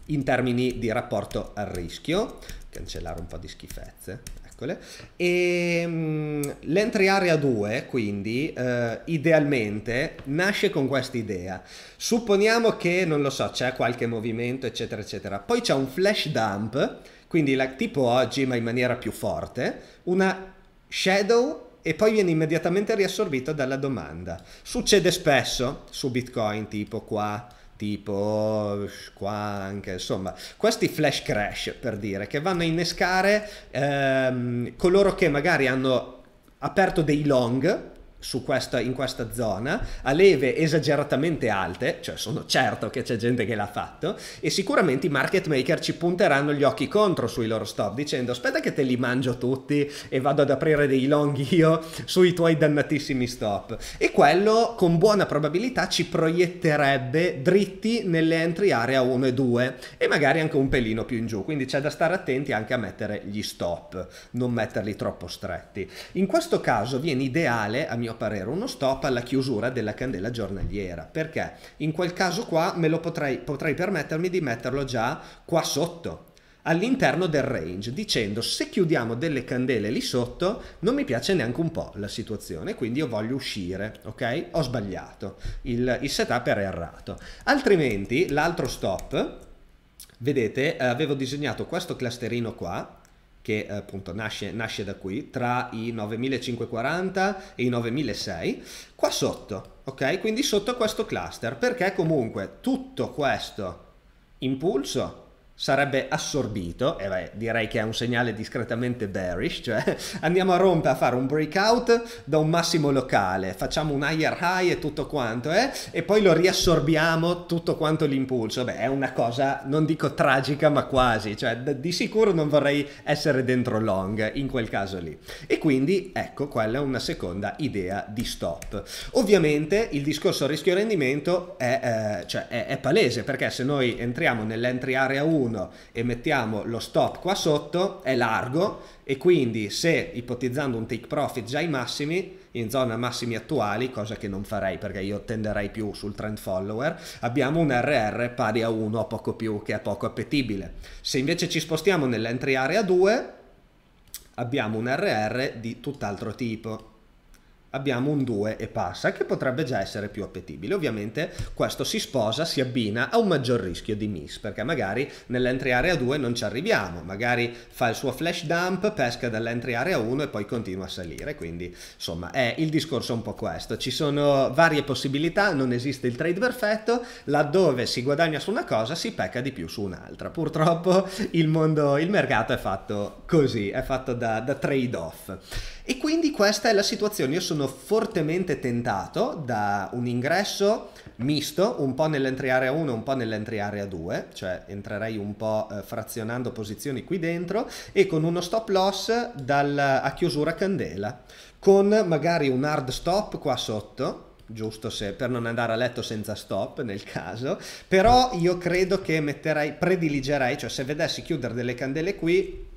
in termini di rapporto al rischio cancellare un po' di schifezze pascole. E ehm, l'entry area 2, quindi, eh, idealmente nasce con questa idea. Supponiamo che, non lo so, c'è qualche movimento, eccetera, eccetera. Poi c'è un flash dump, quindi la, tipo oggi, ma in maniera più forte, una shadow e poi viene immediatamente riassorbito dalla domanda. Succede spesso su Bitcoin, tipo qua, tipo qua anche insomma questi flash crash per dire che vanno a innescare ehm, coloro che magari hanno aperto dei long questa, in questa zona, a leve esageratamente alte, cioè sono certo che c'è gente che l'ha fatto, e sicuramente i market maker ci punteranno gli occhi contro sui loro stop dicendo aspetta che te li mangio tutti e vado ad aprire dei long io sui tuoi dannatissimi stop. E quello con buona probabilità ci proietterebbe dritti nelle entry area 1 e 2 e magari anche un pelino più in giù, quindi c'è da stare attenti anche a mettere gli stop, non metterli troppo stretti. In questo caso viene ideale, a mio mio parere, uno stop alla chiusura della candela giornaliera, perché in quel caso qua me lo potrei, potrei permettermi di metterlo già qua sotto, all'interno del range dicendo se chiudiamo delle candele lì sotto non mi piace neanche un po' la situazione quindi io voglio uscire ok ho sbagliato il, il setup era errato altrimenti l'altro stop vedete avevo disegnato questo clusterino qua che eh, appunto nasce, nasce da qui, tra i 9540 e i 9006, qua sotto, ok? Quindi sotto questo cluster, perché comunque tutto questo impulso sarebbe assorbito, e beh, direi che è un segnale discretamente bearish, cioè andiamo a rompere a fare un breakout da un massimo locale, facciamo un higher high e tutto quanto, eh? e poi lo riassorbiamo tutto quanto l'impulso, beh è una cosa non dico tragica ma quasi, cioè di sicuro non vorrei essere dentro long in quel caso lì. E quindi ecco quella è una seconda idea di stop. Ovviamente il discorso rischio rendimento è, eh, cioè, è, è palese perché se noi entriamo nell'entry area 1 1 e mettiamo lo stop qua sotto è largo e quindi se ipotizzando un take profit già ai massimi in zona massimi attuali, cosa che non farei perché io tenderei più sul trend follower, abbiamo un RR pari a 1 o poco più che è poco appetibile. Se invece ci spostiamo nell'entry area 2 abbiamo un RR di tutt'altro tipo abbiamo un 2 e passa che potrebbe già essere più appetibile. Ovviamente questo si sposa, si abbina a un maggior rischio di miss perché magari nell'entry area 2 non ci arriviamo, magari fa il suo flash dump, pesca dall'entry area 1 e poi continua a salire. Quindi insomma è il discorso un po' questo. Ci sono varie possibilità, non esiste il trade perfetto, laddove si guadagna su una cosa si pecca di più su un'altra. Purtroppo il mondo, il mercato è fatto così, è fatto da, da trade off. E quindi questa è la situazione. Io sono fortemente tentato da un ingresso misto, un po' nell'entriarea 1, un po' nell'entriarea 2, cioè entrerei un po' eh, frazionando posizioni qui dentro e con uno stop loss dal, a chiusura candela, con magari un hard stop qua sotto, giusto se, per non andare a letto senza stop nel caso, però io credo che metterei, prediligerei, cioè se vedessi chiudere delle candele qui,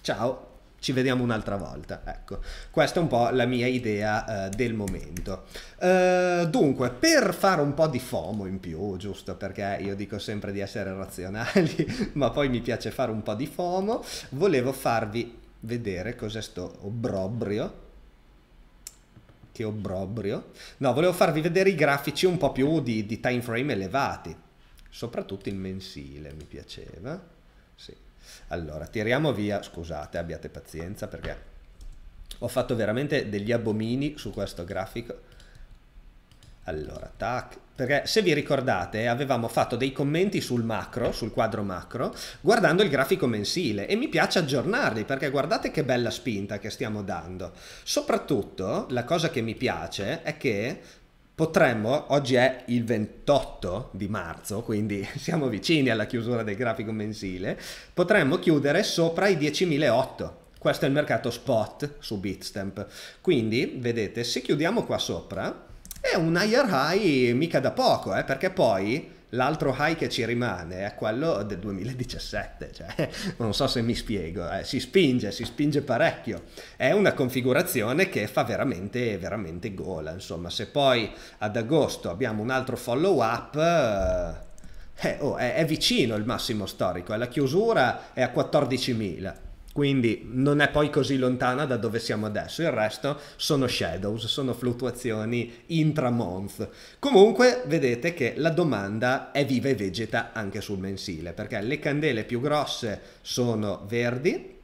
ciao, ci vediamo un'altra volta. Ecco, questa è un po' la mia idea eh, del momento. Eh, dunque, per fare un po' di FOMO in più, giusto perché io dico sempre di essere razionali, [LAUGHS] ma poi mi piace fare un po' di FOMO, volevo farvi vedere cos'è sto obbrobrio che obbrobrio. No, volevo farvi vedere i grafici un po' più di, di time frame elevati, soprattutto il mensile mi piaceva. Sì. Allora, tiriamo via, scusate, abbiate pazienza perché ho fatto veramente degli abomini su questo grafico. Allora, tac, perché se vi ricordate avevamo fatto dei commenti sul macro, sul quadro macro, guardando il grafico mensile e mi piace aggiornarli perché guardate che bella spinta che stiamo dando. Soprattutto la cosa che mi piace è che Potremmo, oggi è il 28 di marzo, quindi [LAUGHS] siamo vicini alla chiusura del grafico mensile, potremmo chiudere sopra i 10.008. Questo è il mercato spot su Bitstamp. Quindi, vedete, se chiudiamo qua sopra, è un higher high mica da poco, eh, perché poi l'altro high che ci rimane è quello del 2017, cioè, [LAUGHS] non so se mi spiego, eh, si spinge, si spinge parecchio, è una configurazione che fa veramente, veramente gola, insomma, se poi ad agosto abbiamo un altro follow up... Eh, eh oh, è, è vicino il massimo storico, la chiusura è a 14.000, quindi non è poi così lontana da dove siamo adesso, il resto sono shadows, sono fluttuazioni intra-month. Comunque vedete che la domanda è viva e vegeta anche sul mensile, perché le candele più grosse sono verdi,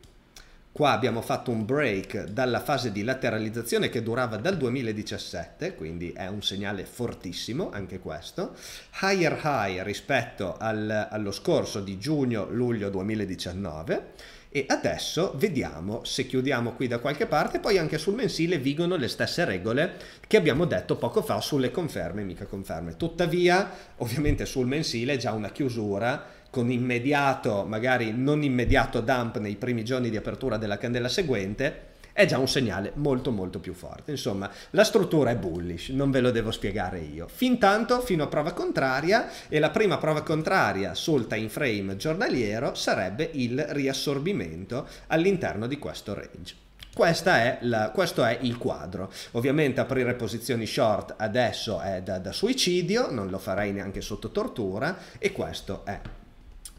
Qua abbiamo fatto un break dalla fase di lateralizzazione che durava dal 2017, quindi è un segnale fortissimo anche questo. Higher high rispetto al, allo scorso di giugno-luglio 2019 e adesso vediamo se chiudiamo qui da qualche parte, poi anche sul mensile vigono le stesse regole che abbiamo detto poco fa sulle conferme e mica conferme. Tuttavia, ovviamente sul mensile è già una chiusura con immediato, magari non immediato dump nei primi giorni di apertura della candela seguente, è già un segnale molto molto più forte. Insomma, la struttura è bullish, non ve lo devo spiegare io. Fintanto, fino a prova contraria, e la prima prova contraria sul time frame giornaliero sarebbe il riassorbimento all'interno di questo range. È la, questo è il quadro. Ovviamente aprire posizioni short adesso è da, da suicidio, non lo farei neanche sotto tortura e questo è.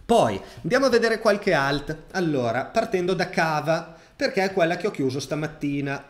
Poi andiamo a vedere qualche alt. Allora, partendo da cava perché è quella che ho chiuso stamattina.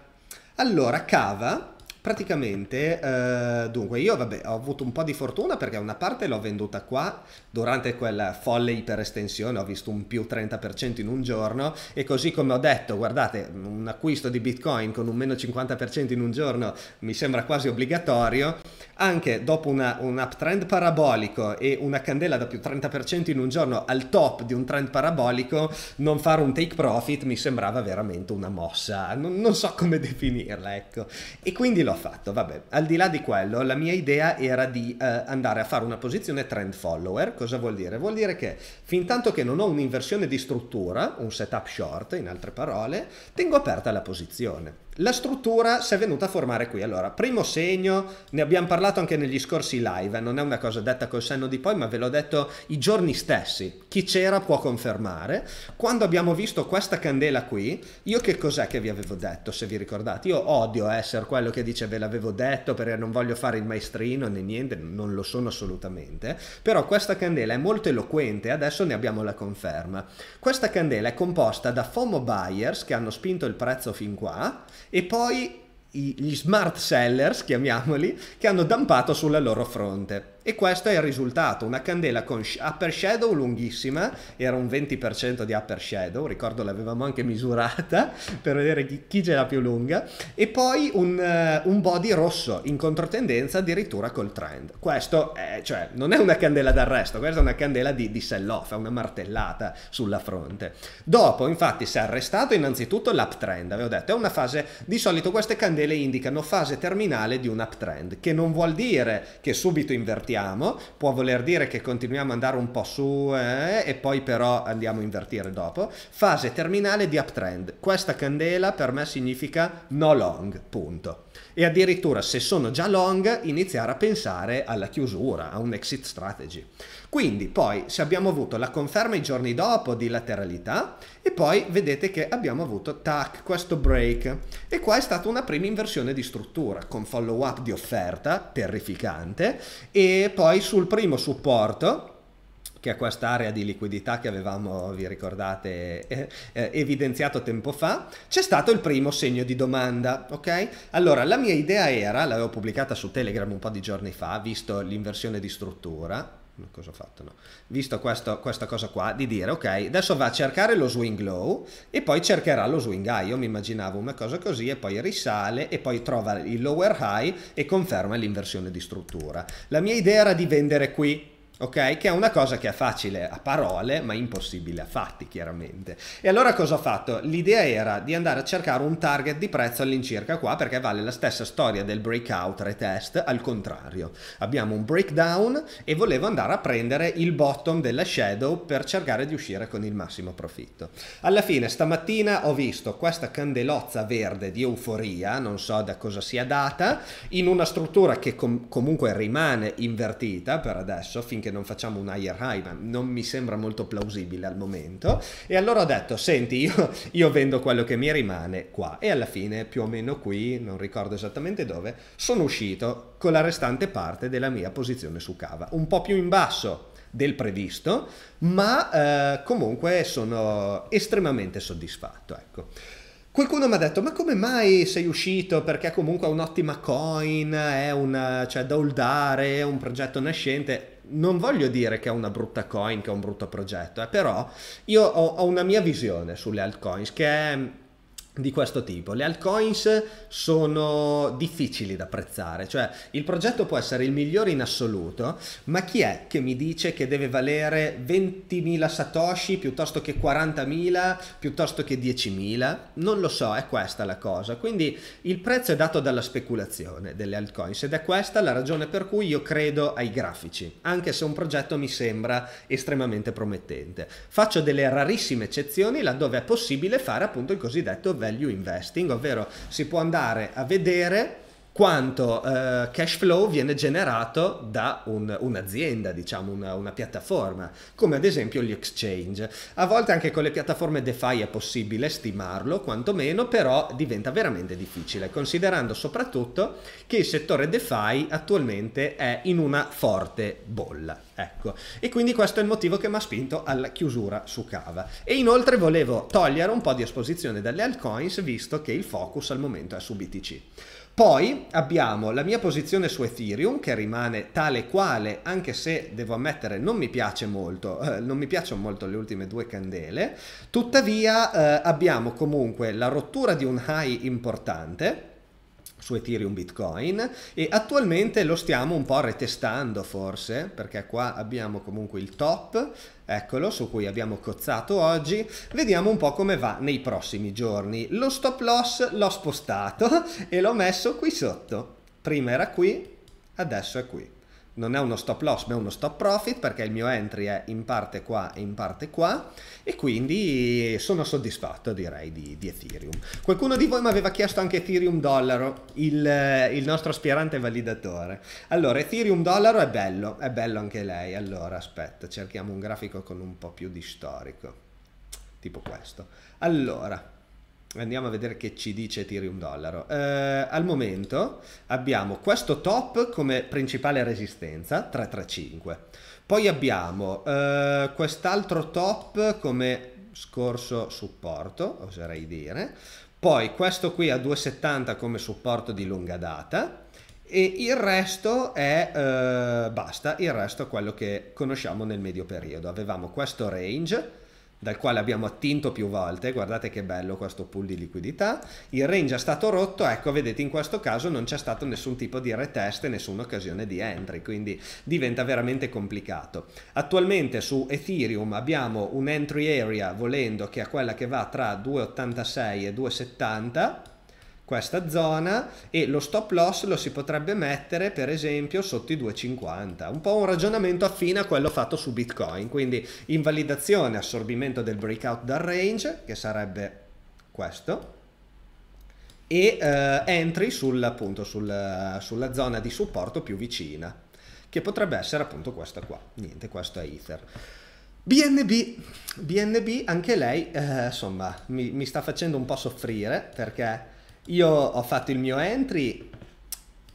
Allora, cava Praticamente, eh, dunque, io vabbè, ho avuto un po' di fortuna perché una parte l'ho venduta qua durante quella folle iperestensione, ho visto un più 30% in un giorno e così come ho detto, guardate, un acquisto di Bitcoin con un meno 50% in un giorno mi sembra quasi obbligatorio, anche dopo una, un uptrend parabolico e una candela da più 30% in un giorno al top di un trend parabolico, non fare un take profit mi sembrava veramente una mossa, non, non so come definirla, ecco. E quindi l'ho l'ho fatto, vabbè. Al di là di quello, la mia idea era di eh, andare a fare una posizione trend follower. Cosa vuol dire? Vuol dire che fin tanto che non ho un'inversione di struttura, un setup short, in altre parole, tengo aperta la posizione. La struttura si è venuta a formare qui. Allora, primo segno, ne abbiamo parlato anche negli scorsi live, eh, non è una cosa detta col senno di poi, ma ve l'ho detto i giorni stessi. Chi c'era può confermare. Quando abbiamo visto questa candela qui, io che cos'è che vi avevo detto, se vi ricordate? Io odio essere quello che dice ve l'avevo detto perché non voglio fare il maestrino né niente, non lo sono assolutamente, però questa candela è molto eloquente, adesso ne abbiamo la conferma. Questa candela è composta da FOMO buyers che hanno spinto il prezzo fin qua e poi gli smart sellers, chiamiamoli, che hanno dampato sulla loro fronte. E questo è il risultato, una candela con upper shadow lunghissima, era un 20% di upper shadow, ricordo l'avevamo anche misurata [LAUGHS] per vedere chi, chi ce l'ha più lunga, e poi un, eh, un, body rosso in controtendenza addirittura col trend. Questo è, cioè, non è una candela d'arresto, questa è una candela di, di sell off, è una martellata sulla fronte. Dopo infatti si è arrestato innanzitutto l'uptrend, avevo detto, è una fase, di solito queste candele indicano fase terminale di un uptrend, che non vuol dire che subito invertiamo invertiamo, può voler dire che continuiamo ad andare un po' su eh, e poi però andiamo a invertire dopo. Fase terminale di uptrend. Questa candela per me significa no long, punto. E addirittura se sono già long iniziare a pensare alla chiusura, a un exit strategy. Quindi poi se abbiamo avuto la conferma i giorni dopo di lateralità e poi vedete che abbiamo avuto tac questo break e qua è stata una prima inversione di struttura con follow up di offerta terrificante e poi sul primo supporto che è quest'area di liquidità che avevamo, vi ricordate, eh, eh, evidenziato tempo fa, c'è stato il primo segno di domanda, ok? Allora, la mia idea era, l'avevo pubblicata su Telegram un po' di giorni fa, visto l'inversione di struttura, cosa ho fatto, no? Visto questo, questa cosa qua, di dire, ok, adesso va a cercare lo swing low e poi cercherà lo swing high. Io mi immaginavo una cosa così e poi risale e poi trova il lower high e conferma l'inversione di struttura. La mia idea era di vendere qui, ok? Che è una cosa che è facile a parole, ma impossibile a fatti, chiaramente. E allora cosa ho fatto? L'idea era di andare a cercare un target di prezzo all'incirca qua, perché vale la stessa storia del breakout retest, al contrario. Abbiamo un breakdown e volevo andare a prendere il bottom della shadow per cercare di uscire con il massimo profitto. Alla fine stamattina ho visto questa candelozza verde di euforia, non so da cosa sia data, in una struttura che com comunque rimane invertita per adesso, finché non facciamo un higher high, ma non mi sembra molto plausibile al momento. E allora ho detto, senti, io, io vendo quello che mi rimane qua. E alla fine, più o meno qui, non ricordo esattamente dove, sono uscito con la restante parte della mia posizione su cava, un po' più in basso del previsto, ma eh, comunque sono estremamente soddisfatto. Ecco. Qualcuno mi ha detto, ma come mai sei uscito? Perché comunque è un'ottima coin, è una, cioè, da holdare, è un progetto nascente non voglio dire che è una brutta coin, che è un brutto progetto, eh, però io ho, ho una mia visione sulle altcoins che è di questo tipo. Le altcoins sono difficili da apprezzare, cioè il progetto può essere il migliore in assoluto, ma chi è che mi dice che deve valere 20.000 satoshi piuttosto che 40.000, piuttosto che 10.000? Non lo so, è questa la cosa. Quindi il prezzo è dato dalla speculazione delle altcoins ed è questa la ragione per cui io credo ai grafici, anche se un progetto mi sembra estremamente promettente. Faccio delle rarissime eccezioni laddove è possibile fare appunto il cosiddetto value investing, ovvero si può andare a vedere quanto eh, cash flow viene generato da un, un'azienda, diciamo una, una, piattaforma, come ad esempio gli exchange. A volte anche con le piattaforme DeFi è possibile stimarlo, quantomeno, però diventa veramente difficile, considerando soprattutto che il settore DeFi attualmente è in una forte bolla. Ecco, e quindi questo è il motivo che mi ha spinto alla chiusura su Cava. E inoltre volevo togliere un po' di esposizione dalle altcoins, visto che il focus al momento è su BTC. Poi abbiamo la mia posizione su Ethereum che rimane tale quale, anche se devo ammettere non mi piace molto, eh, non mi piacciono molto le ultime due candele, tuttavia eh, abbiamo comunque la rottura di un high importante, su Ethereum Bitcoin e attualmente lo stiamo un po' retestando forse perché qua abbiamo comunque il top eccolo su cui abbiamo cozzato oggi vediamo un po' come va nei prossimi giorni lo stop loss l'ho spostato [LAUGHS] e l'ho messo qui sotto prima era qui adesso è qui non è uno stop loss ma è uno stop profit perché il mio entry è in parte qua e in parte qua e quindi sono soddisfatto direi di, di Ethereum. Qualcuno di voi mi aveva chiesto anche Ethereum dollaro, il, eh, il, nostro aspirante validatore. Allora Ethereum dollaro è bello, è bello anche lei. Allora aspetta, cerchiamo un grafico con un po' più di storico, tipo questo. Allora, Andiamo a vedere che ci dice tiri un dollaro. Eh, al momento abbiamo questo top come principale resistenza, 335. Poi abbiamo eh, quest'altro top come scorso supporto, oserei dire. Poi questo qui a 2,70 come supporto di lunga data e il resto è eh, basta, il resto è quello che conosciamo nel medio periodo. Avevamo questo range dal quale abbiamo attinto più volte, guardate che bello questo pool di liquidità, il range è stato rotto, ecco vedete in questo caso non c'è stato nessun tipo di retest e nessuna occasione di entry, quindi diventa veramente complicato. Attualmente su Ethereum abbiamo un entry area volendo che è quella che va tra 2,86 e 2,70, questa zona e lo stop loss lo si potrebbe mettere per esempio sotto i 2,50 un po' un ragionamento affine a quello fatto su bitcoin quindi invalidazione assorbimento del breakout dal range che sarebbe questo e uh, entry sul, appunto, sul, sulla zona di supporto più vicina che potrebbe essere appunto questa qua niente questo è ether BNB, BNB anche lei eh, insomma mi, mi sta facendo un po' soffrire perché io ho fatto il mio entry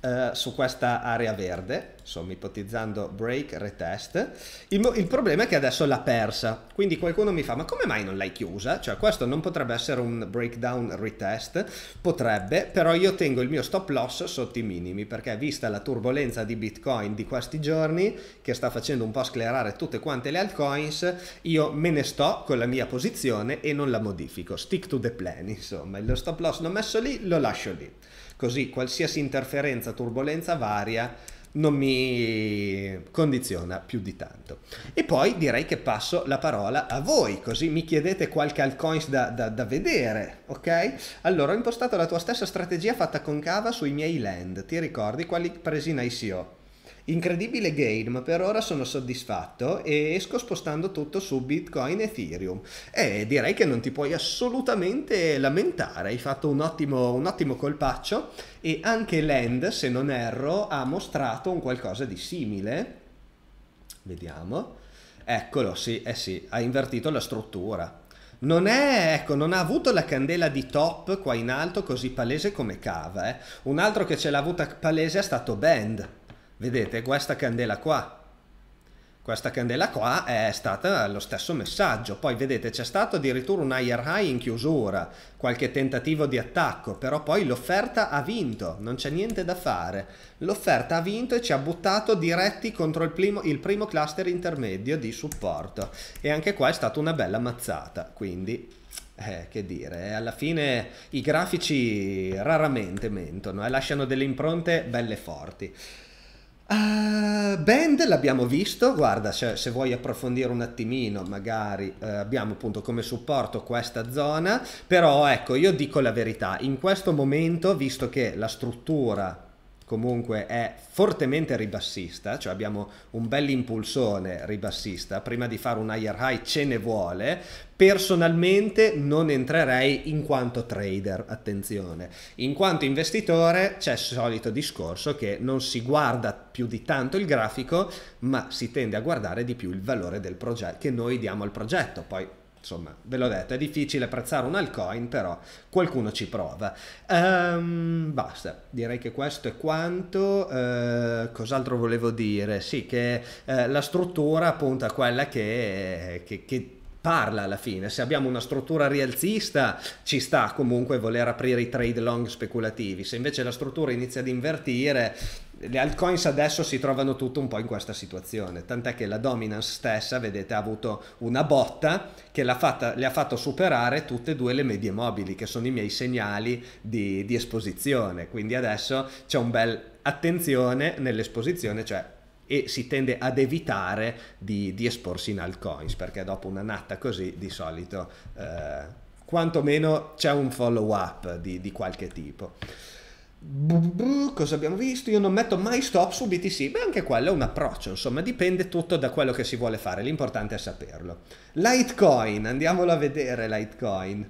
eh, su questa area verde insomma ipotizzando break, retest. Il, il, problema è che adesso l'ha persa, quindi qualcuno mi fa ma come mai non l'hai chiusa? Cioè questo non potrebbe essere un breakdown retest, potrebbe, però io tengo il mio stop loss sotto i minimi perché vista la turbolenza di Bitcoin di questi giorni che sta facendo un po' sclerare tutte quante le altcoins, io me ne sto con la mia posizione e non la modifico, stick to the plan insomma, lo stop loss l'ho messo lì, lo lascio lì. Così qualsiasi interferenza, turbolenza varia non mi condiziona più di tanto. E poi direi che passo la parola a voi, così mi chiedete qualche altcoins da, da, da vedere, ok? Allora, ho impostato la tua stessa strategia fatta con Cava sui miei land, ti ricordi quali presi in ICO? Incredibile gain, ma per ora sono soddisfatto e esco spostando tutto su Bitcoin e Ethereum. E direi che non ti puoi assolutamente lamentare, hai fatto un ottimo, un ottimo colpaccio e anche Land, se non erro, ha mostrato un qualcosa di simile. Vediamo. Eccolo, sì, eh sì, ha invertito la struttura. Non, è, ecco, non ha avuto la candela di top qua in alto così palese come Cava. Eh. Un altro che ce l'ha avuta palese è stato Band Vedete, questa candela qua, questa candela qua è stata lo stesso messaggio. Poi vedete c'è stato addirittura un higher high in chiusura, qualche tentativo di attacco, però poi l'offerta ha vinto, non c'è niente da fare. L'offerta ha vinto e ci ha buttato diretti contro il primo, il primo cluster intermedio di supporto. E anche qua è stata una bella mazzata, quindi... Eh, che dire, eh, alla fine i grafici raramente mentono e eh, lasciano delle impronte belle forti. Uh, band l'abbiamo visto, guarda se, se, vuoi approfondire un attimino magari uh, abbiamo appunto come supporto questa zona, però ecco io dico la verità, in questo momento visto che la struttura comunque è fortemente ribassista, cioè abbiamo un bel impulsone ribassista, prima di fare un higher high ce ne vuole, personalmente non entrerei in quanto trader, attenzione, in quanto investitore c'è il solito discorso che non si guarda più di tanto il grafico, ma si tende a guardare di più il valore del progetto che noi diamo al progetto, poi insomma, ve l'ho detto, è difficile apprezzare un altcoin, però qualcuno ci prova. Um, basta, direi che questo è quanto. Uh, cos'altro volevo dire? Sì, che uh, la struttura appunto è quella che, che, che parla alla fine. Se abbiamo una struttura rialzista, ci sta comunque voler aprire i trade long speculativi. Se invece la struttura inizia ad invertire, le altcoins adesso si trovano tutto un po' in questa situazione, tant'è che la dominance stessa, vedete, ha avuto una botta che fatta, le ha fatto superare tutte e due le medie mobili, che sono i miei segnali di, di esposizione, quindi adesso c'è un bel attenzione nell'esposizione, cioè e si tende ad evitare di, di, esporsi in altcoins, perché dopo una natta così di solito eh, quantomeno c'è un follow up di, di qualche tipo cosa abbiamo visto? Io non metto mai stop su BTC. Beh, anche quello è un approccio, insomma, dipende tutto da quello che si vuole fare, l'importante è saperlo. Litecoin, andiamolo a vedere Litecoin,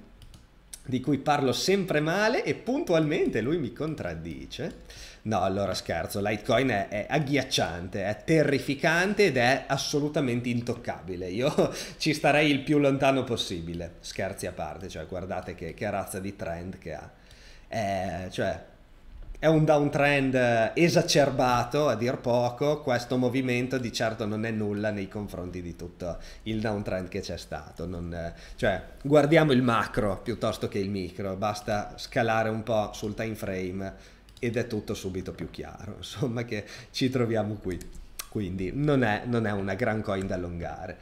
di cui parlo sempre male e puntualmente lui mi contraddice. No, allora scherzo, Litecoin è, è, agghiacciante, è terrificante ed è assolutamente intoccabile. Io [LAUGHS] ci starei il più lontano possibile, scherzi a parte, cioè guardate che, che razza di trend che ha. Eh, cioè, è un downtrend eh, esacerbato a dir poco, questo movimento di certo non è nulla nei confronti di tutto il downtrend che c'è stato, non, eh, cioè guardiamo il macro piuttosto che il micro, basta scalare un po' sul time frame ed è tutto subito più chiaro, [LAUGHS] insomma che ci troviamo qui, quindi non è, non è una gran coin da allungare.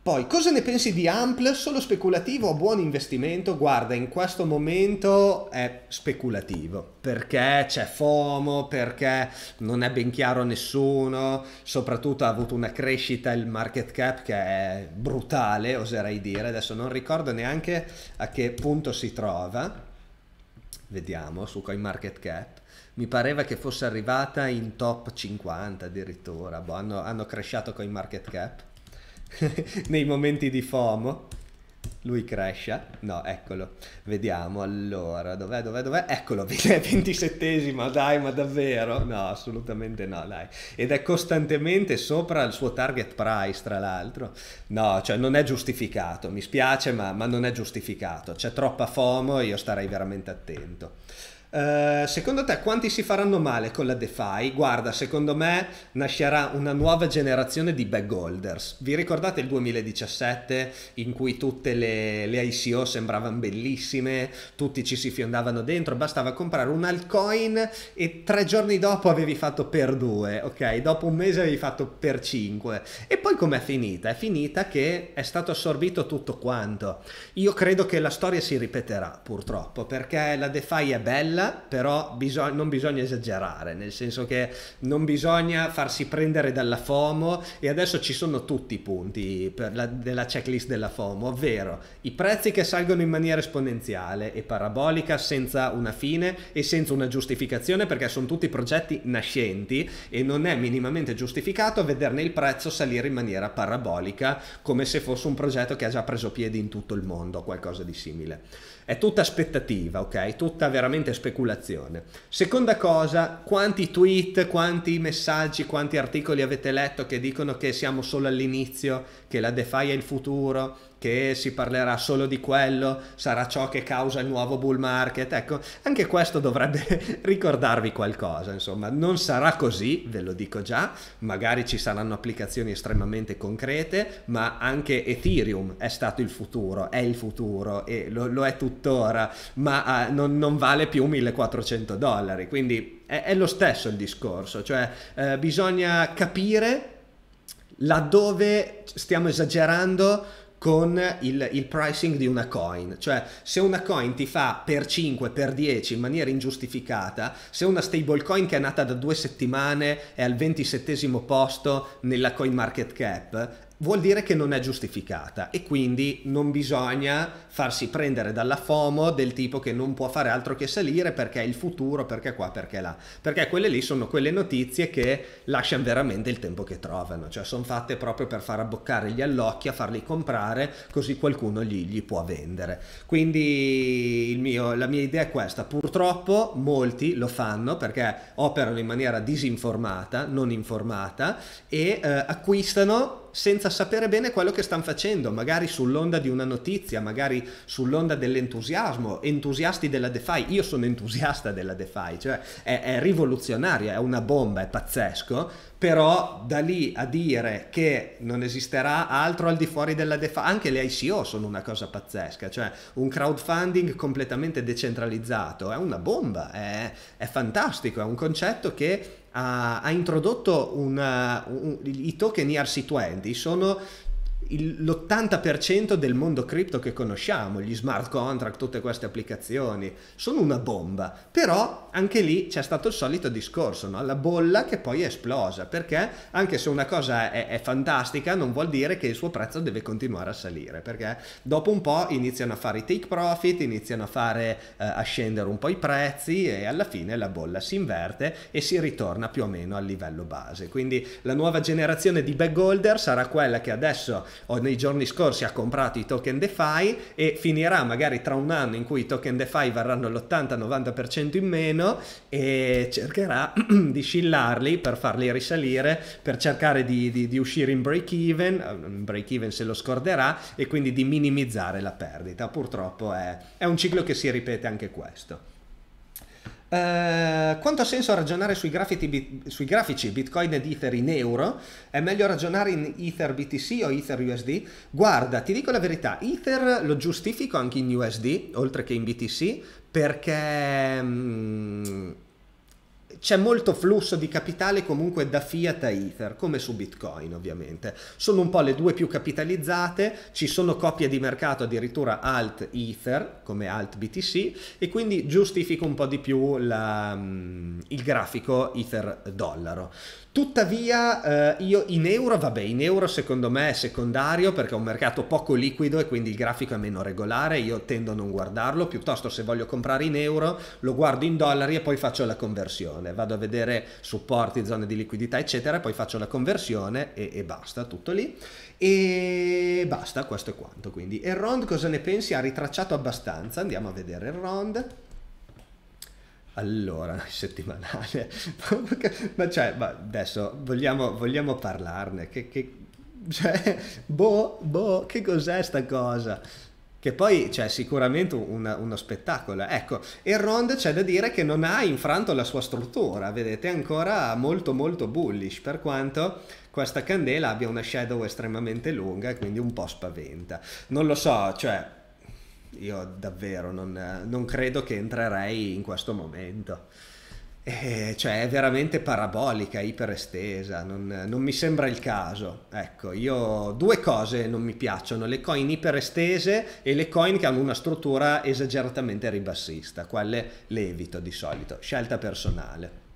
Poi, cosa ne pensi di Ampl? Solo speculativo o buon investimento? Guarda, in questo momento è speculativo, perché c'è FOMO, perché non è ben chiaro a nessuno, soprattutto ha avuto una crescita il market cap che è brutale, oserei dire, adesso non ricordo neanche a che punto si trova, vediamo su CoinMarketCap, mi pareva che fosse arrivata in top 50 addirittura, boh, hanno, hanno cresciato CoinMarketCap. [LAUGHS] nei momenti di FOMO. Lui cresce, no, eccolo, vediamo, allora, dov'è, dov'è, dov'è? Eccolo, 27esima, [LAUGHS] dai, ma davvero? No, assolutamente no, dai. Ed è costantemente sopra il suo target price, tra l'altro. No, cioè non è giustificato, mi spiace, ma, ma non è giustificato. C'è troppa FOMO e io starei veramente attento. Eh, secondo te quanti si faranno male con la DeFi? Guarda, secondo me nascerà una nuova generazione di bag holders. Vi ricordate il 2017 in cui tutte le, le ICO sembravano bellissime, tutti ci si fiondavano dentro, bastava comprare un altcoin e tre giorni dopo avevi fatto per due, ok? Dopo un mese avevi fatto per cinque. E poi com'è finita? È finita che è stato assorbito tutto quanto. Io credo che la storia si ripeterà purtroppo perché la DeFi è bella bella, però bisog non bisogna esagerare, nel senso che non bisogna farsi prendere dalla FOMO e adesso ci sono tutti i punti la, della checklist della FOMO, ovvero i prezzi che salgono in maniera esponenziale e parabolica senza una fine e senza una giustificazione perché sono tutti progetti nascenti e non è minimamente giustificato vederne il prezzo salire in maniera parabolica come se fosse un progetto che ha già preso piede in tutto il mondo, o qualcosa di simile. È tutta aspettativa, ok? Tutta veramente speculazione. Seconda cosa, quanti tweet, quanti messaggi, quanti articoli avete letto che dicono che siamo solo all'inizio, che la DeFi è il futuro, che si parlerà solo di quello, sarà ciò che causa il nuovo bull market. Ecco, anche questo dovrebbe [LAUGHS] ricordarvi qualcosa, insomma, non sarà così, ve lo dico già, magari ci saranno applicazioni estremamente concrete, ma anche Ethereum è stato il futuro, è il futuro e lo, lo è tuttora, ma uh, non, non vale più 1400 dollari, quindi è, è lo stesso il discorso, cioè eh, bisogna capire laddove stiamo esagerando con il, il, pricing di una coin, cioè se una coin ti fa per 5, per 10 in maniera ingiustificata, se una stablecoin che è nata da due settimane è al 27 posto nella coin market cap, vuol dire che non è giustificata e quindi non bisogna farsi prendere dalla FOMO del tipo che non può fare altro che salire perché è il futuro, perché qua, perché là, perché quelle lì sono quelle notizie che lasciano veramente il tempo che trovano, cioè sono fatte proprio per far abboccare gli allocchi, a farli comprare così qualcuno gli, gli può vendere. Quindi mio, la mia idea è questa, purtroppo molti lo fanno perché operano in maniera disinformata, non informata e eh, acquistano senza sapere bene quello che stanno facendo, magari sull'onda di una notizia, magari sull'onda dell'entusiasmo, entusiasti della DeFi, io sono entusiasta della DeFi, cioè è, è rivoluzionaria, è una bomba, è pazzesco, però da lì a dire che non esisterà altro al di fuori della DeFi, anche le ICO sono una cosa pazzesca, cioè un crowdfunding completamente decentralizzato, è una bomba, è, è fantastico, è un concetto che ha, ha introdotto una, eh, un, i token ERC20, sono il, l'80% del mondo cripto che conosciamo, gli smart contract, tutte queste applicazioni, sono una bomba, però anche lì c'è stato il solito discorso, no? la bolla che poi è esplosa, perché anche se una cosa è, è, fantastica non vuol dire che il suo prezzo deve continuare a salire, perché dopo un po' iniziano a fare i take profit, iniziano a fare eh, a scendere un po' i prezzi e alla fine la bolla si inverte e si ritorna più o meno al livello base. Quindi la nuova generazione di bag holder sarà quella che adesso o nei giorni scorsi ha comprato i token DeFi e finirà magari tra un anno in cui i token DeFi varranno l'80-90% in meno e cercherà [CLEARS THROAT] di scillarli per farli risalire, per cercare di, di, di uscire in break even, eh, break even se lo scorderà e quindi di minimizzare la perdita. Purtroppo è, è un ciclo che si ripete anche questo. Eh, quanto ha senso ragionare sui, bit, sui grafici Bitcoin ed Ether in euro? È meglio ragionare in Ether BTC o Ether USD? Guarda, ti dico la verità, Ether lo giustifico anche in USD, oltre che in BTC, perché... Mh, mm, c'è molto flusso di capitale comunque da fiat a ether, come su bitcoin ovviamente. Sono un po' le due più capitalizzate, ci sono coppie di mercato addirittura alt ether come alt BTC e quindi giustifico un po' di più la, mm, il grafico ether dollaro. Tuttavia, eh, io in euro, vabbè, in euro secondo me è secondario perché è un mercato poco liquido e quindi il grafico è meno regolare, io tendo a non guardarlo, piuttosto se voglio comprare in euro lo guardo in dollari e poi faccio la conversione, vado a vedere supporti, zone di liquidità eccetera, poi faccio la conversione e, e basta, tutto lì. E basta, questo è quanto quindi. E Rond cosa ne pensi? Ha ritracciato abbastanza, andiamo a vedere il Rond. Allora, [LAUGHS] settimanale, [LAUGHS] ma cioè, ma adesso vogliamo, vogliamo parlarne, che, che, cioè, boh, boh, che cos'è sta cosa? Che poi c'è cioè, sicuramente una, uno spettacolo. Ecco, e Rond c'è da dire che non ha infranto la sua struttura, vedete, è ancora molto molto bullish, per quanto questa candela abbia una shadow estremamente lunga, e quindi un po' spaventa. Non lo so, cioè io davvero non, non credo che entrerei in questo momento. Eh, cioè è veramente parabolica, iperestesa, non, non mi sembra il caso. Ecco, io due cose non mi piacciono, le coin iperestese e le coin che hanno una struttura esageratamente ribassista, quelle le evito di solito, scelta personale.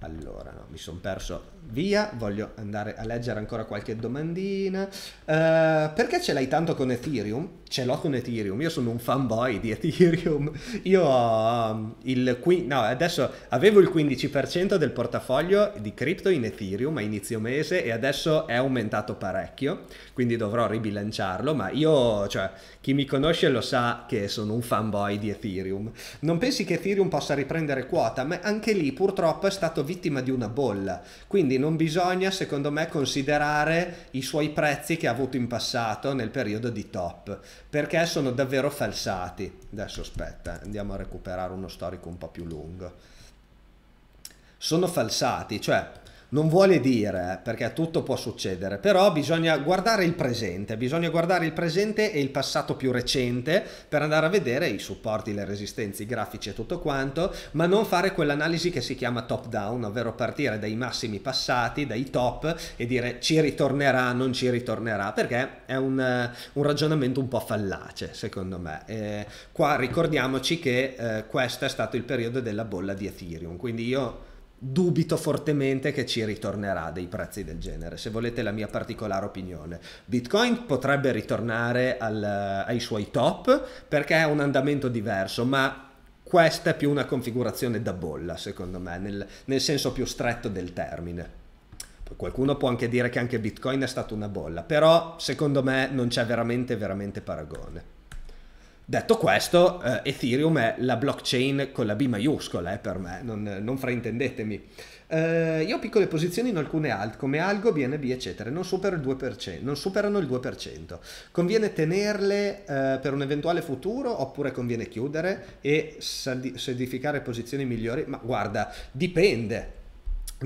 Allora, no, mi sono perso via, voglio andare a leggere ancora qualche domandina. Uh, perché ce l'hai tanto con Ethereum? Ce l'ho con Ethereum, io sono un fanboy di [LAUGHS] Ethereum. Io um, il qui- no, adesso avevo il 15% del portafoglio di cripto in Ethereum a inizio mese e adesso è aumentato parecchio, quindi dovrò ribilanciarlo, ma io, cioè, chi mi conosce lo sa che sono un fanboy di Ethereum. Non pensi che Ethereum possa riprendere quota, ma anche lì purtroppo è stato vittima di una bolla. Quindi quindi non bisogna secondo me considerare i suoi prezzi che ha avuto in passato nel periodo di top perché sono davvero falsati adesso aspetta eh, andiamo a recuperare uno storico un po' più lungo sono falsati cioè non vuole dire perché tutto può succedere, però bisogna guardare il presente, bisogna guardare il presente e il passato più recente per andare a vedere i supporti, le resistenze, i grafici e tutto quanto, ma non fare quell'analisi che si chiama top down, ovvero partire dai massimi passati, dai top e dire ci ritornerà, non ci ritornerà, perché è un, eh, un ragionamento un po' fallace secondo me. E qua ricordiamoci che eh, questo è stato il periodo della bolla di Ethereum, quindi io dubito fortemente che ci ritornerà dei prezzi del genere. Se volete la mia particolare opinione, Bitcoin potrebbe ritornare al, ai suoi top perché è un andamento diverso, ma questa è più una configurazione da bolla, secondo me, nel, nel senso più stretto del termine. qualcuno può anche dire che anche Bitcoin è stata una bolla, però secondo me non c'è veramente, veramente paragone. Detto questo, eh, Ethereum è la blockchain con la B maiuscola eh, per me, non, non fraintendetemi. Eh, io ho piccole posizioni in alcune alt come Algo, BNB eccetera, non, super non superano il 2%. Conviene tenerle eh, per un eventuale futuro oppure conviene chiudere e sedificare posizioni migliori? Ma guarda, dipende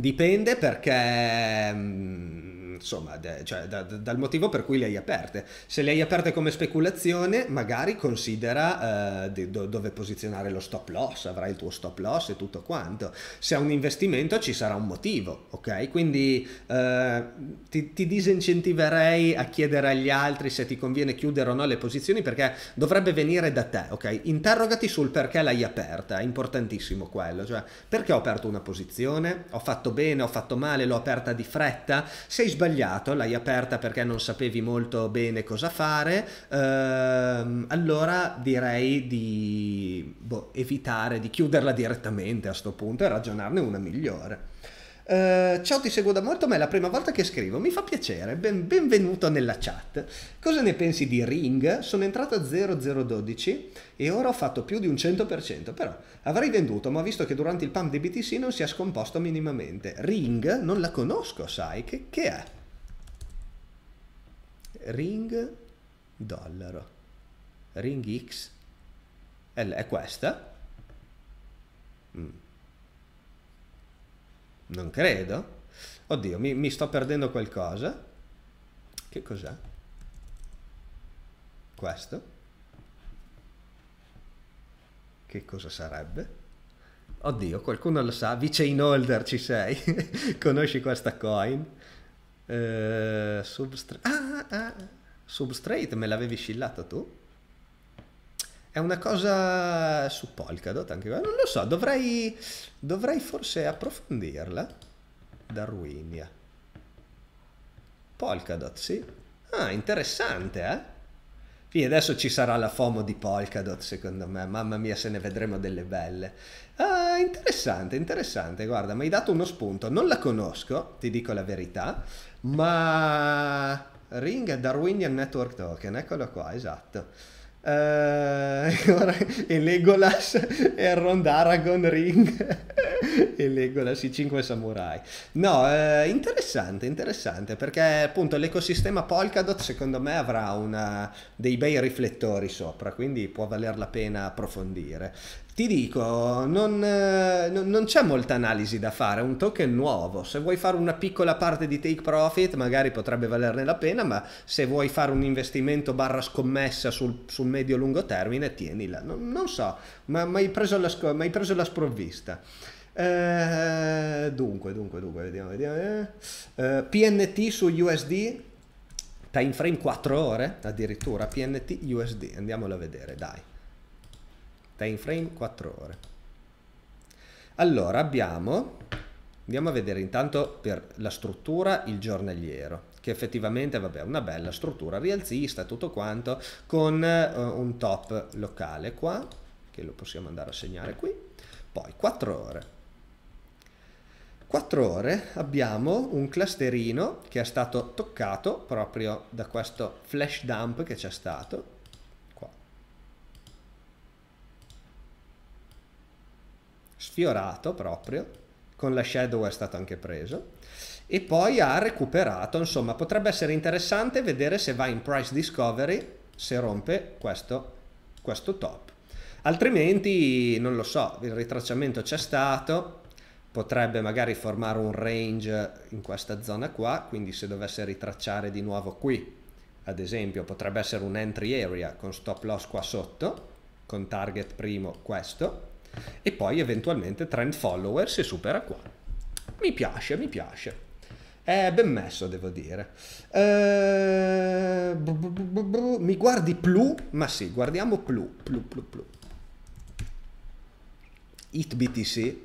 Dipende perché, mm, insomma, cioè, da, da, dal motivo per cui le hai aperte. Se le hai aperte come speculazione, magari considera eh, di, do, dove posizionare lo stop loss, avrai il tuo stop loss e tutto quanto. Se è un investimento ci sarà un motivo, ok? Quindi eh, ti, ti, disincentiverei a chiedere agli altri se ti conviene chiudere o no le posizioni perché dovrebbe venire da te, ok? Interrogati sul perché l'hai aperta, è importantissimo quello, cioè perché ho aperto una posizione, ho fatto fatto bene, ho fatto male, l'ho aperta di fretta, sei sbagliato, l'hai aperta perché non sapevi molto bene cosa fare, ehm, allora direi di boh, evitare di chiuderla direttamente a questo punto e ragionarne una migliore. Eh, ciao, ti seguo da molto, ma è la prima volta che scrivo. Mi fa piacere, ben, benvenuto nella chat. Cosa ne pensi di Ring? Sono entrato a 0012 e ora ho fatto più di un 100%, però avrei venduto, ma ho visto che durante il pump di BTC non si è scomposto minimamente. Ring non la conosco, sai che, che è? Ring dollaro. Ring X è questa Non credo. Oddio, mi, mi sto perdendo qualcosa. Che cos'è? Questo? Che cosa sarebbe? Oddio, qualcuno lo sa. Vicein Holder ci sei. [LAUGHS] Conosci questa coin? Eh, substra ah, ah, ah. substrate, me l'avevi scillata tu? È una cosa su Polkadot anche Non lo so, dovrei, dovrei forse approfondirla. Darwinia. Polkadot, sì. Ah, interessante, eh? Sì, adesso ci sarà la FOMO di Polkadot, secondo me. Mamma mia, se ne vedremo delle belle. Ah, interessante, interessante. Guarda, mi hai dato uno spunto. Non la conosco, ti dico la verità, ma... Ring Darwinian Network Token, eccolo qua, esatto. Uh, [LAUGHS] e Legolas e Ron Aragon Ring [LAUGHS] e Legolas i 5 samurai no eh, interessante interessante perché appunto l'ecosistema Polkadot secondo me avrà una, dei bei riflettori sopra quindi può valer la pena approfondire ti dico, eh, non, non c'è molta analisi da fare, è un token nuovo, se vuoi fare una piccola parte di take profit magari potrebbe valerne la pena, ma se vuoi fare un investimento barra scommessa sul, sul medio-lungo termine, tienila. Non, non so, ma hai preso, preso la sprovvista. Eh, dunque, dunque, dunque, vediamo, vediamo. Eh. Eh, PNT su USD, time frame 4 ore addirittura, PNT USD, andiamolo a vedere, dai time frame 4 ore. Allora abbiamo, andiamo a vedere intanto per la struttura il giornaliero che effettivamente vabbè una bella struttura rialzista tutto quanto con uh, un top locale qua che lo possiamo andare a segnare qui poi 4 ore 4 ore abbiamo un clusterino che è stato toccato proprio da questo flash dump che c'è stato sfiorato proprio, con la Shadow è stato anche preso, e poi ha recuperato, insomma potrebbe essere interessante vedere se va in price discovery, se rompe questo, questo top. Altrimenti, non lo so, il ritracciamento c'è stato, potrebbe magari formare un range in questa zona qua, quindi se dovesse ritracciare di nuovo qui, ad esempio, potrebbe essere un entry area con stop loss qua sotto, con target primo questo, e poi eventualmente trend follower si supera qua. Mi piace, mi piace. È ben messo, devo dire. Eh, mi guardi plu? Ma sì, guardiamo plu, plu, plu, plu. HitBTC.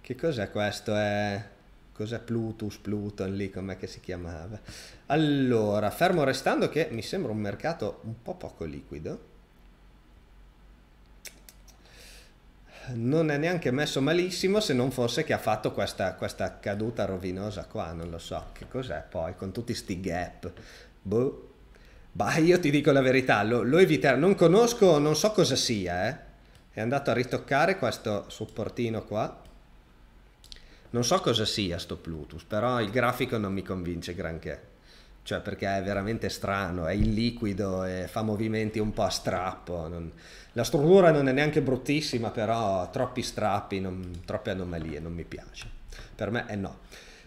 Che cos'è questo? È... Cos'è Plutus, Pluton lì, com'è che si chiamava? Allora, fermo restando che mi sembra un mercato un po' poco liquido non è neanche messo malissimo se non fosse che ha fatto questa, questa caduta rovinosa qua, non lo so che cos'è poi con tutti sti gap. Boh. Bah, io ti dico la verità, lo, lo eviterò, non conosco, non so cosa sia, eh. È andato a ritoccare questo supportino qua. Non so cosa sia sto Plutus, però il grafico non mi convince granché cioè perché è veramente strano, è illiquido e fa movimenti un po' a strappo. Non... La struttura non è neanche bruttissima, però troppi strappi, non... troppe anomalie, non mi piace. Per me è no.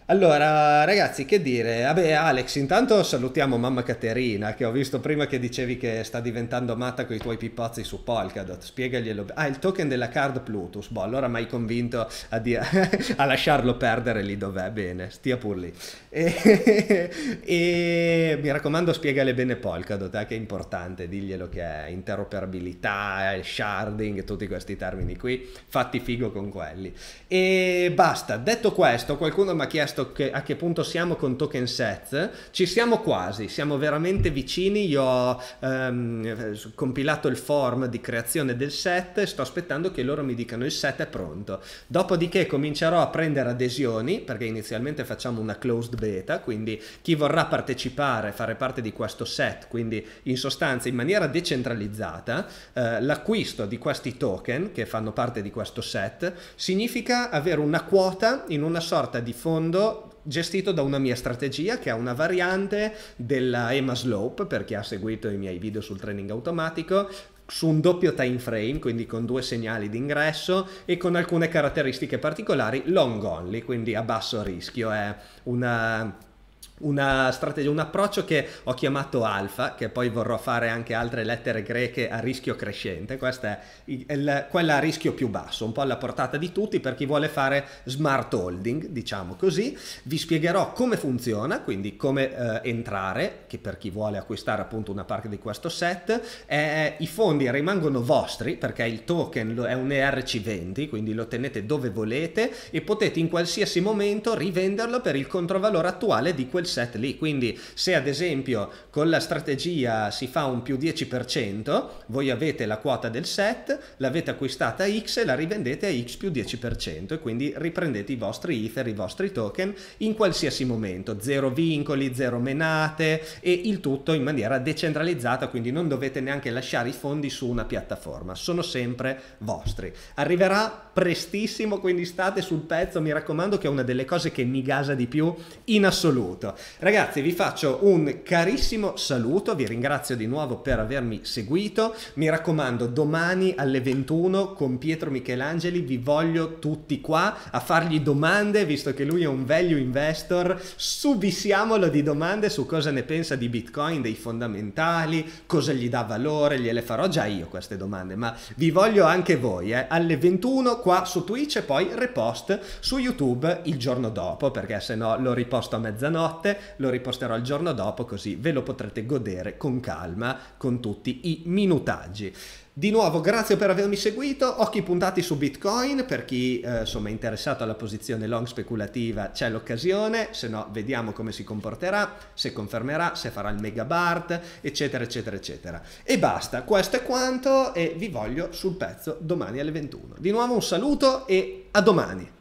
Allora, ragazzi, che dire? Vabbè, Alex, intanto salutiamo mamma Caterina, che ho visto prima che dicevi che sta diventando matta con i tuoi pippazzi su Polkadot. Spiegaglielo. Ah, il token della card Plutus. Boh, allora mi convinto a, di... [LAUGHS] a, lasciarlo perdere lì dov'è. Bene, stia pur lì. E, [LAUGHS] e mi raccomando, spiegale bene Polkadot, eh, che è importante. Diglielo che è interoperabilità, sharding, tutti questi termini qui. Fatti figo con quelli. E basta. Detto questo, qualcuno mi ha chiesto chiesto che, a che punto siamo con token set, ci siamo quasi, siamo veramente vicini, io ho ehm, compilato il form di creazione del set, sto aspettando che loro mi dicano il set è pronto, dopodiché comincerò a prendere adesioni, perché inizialmente facciamo una closed beta, quindi chi vorrà partecipare, fare parte di questo set, quindi in sostanza in maniera decentralizzata, eh, l'acquisto di questi token che fanno parte di questo set significa avere una quota in una sorta di fondo gestito da una mia strategia che è una variante della EMA Slope per chi ha seguito i miei video sul training automatico su un doppio time frame, quindi con due segnali d'ingresso e con alcune caratteristiche particolari long only, quindi a basso rischio, è una una strategia, un approccio che ho chiamato alfa, che poi vorrò fare anche altre lettere greche a rischio crescente, questa è il, quella a rischio più basso, un po' alla portata di tutti per chi vuole fare smart holding, diciamo così. Vi spiegherò come funziona, quindi come eh, entrare, che per chi vuole acquistare appunto una parte di questo set, eh, i fondi rimangono vostri perché il token è un ERC20, quindi lo tenete dove volete e potete in qualsiasi momento rivenderlo per il controvalore attuale di quel set lì. Quindi se ad esempio con la strategia si fa un più 10%, voi avete la quota del set, l'avete acquistata a X e la rivendete a X più 10% e quindi riprendete i vostri Ether, i vostri token in qualsiasi momento, zero vincoli, zero menate e il tutto in maniera decentralizzata, quindi non dovete neanche lasciare i fondi su una piattaforma, sono sempre vostri. Arriverà prestissimo, quindi state sul pezzo, mi raccomando che è una delle cose che mi gasa di più in assoluto. Ragazzi, vi faccio un carissimo saluto, vi ringrazio di nuovo per avermi seguito. Mi raccomando, domani alle 21 con Pietro Michelangeli vi voglio tutti qua a fargli domande, visto che lui è un value investor. Subisiamolo di domande su cosa ne pensa di Bitcoin, dei fondamentali, cosa gli dà valore, gliele farò già io queste domande, ma vi voglio anche voi, eh, alle 21 qua su Twitch e poi repost su YouTube il giorno dopo, perché se no lo riposto a mezzanotte lo riposterò il giorno dopo così ve lo potrete godere con calma con tutti i minutaggi. Di nuovo grazie per avermi seguito, occhi puntati su Bitcoin, per chi eh, insomma, è interessato alla posizione long speculativa c'è l'occasione, se no vediamo come si comporterà, se confermerà, se farà il mega BART, eccetera eccetera eccetera. E basta, questo è quanto e vi voglio sul pezzo domani alle 21. Di nuovo un saluto e a domani!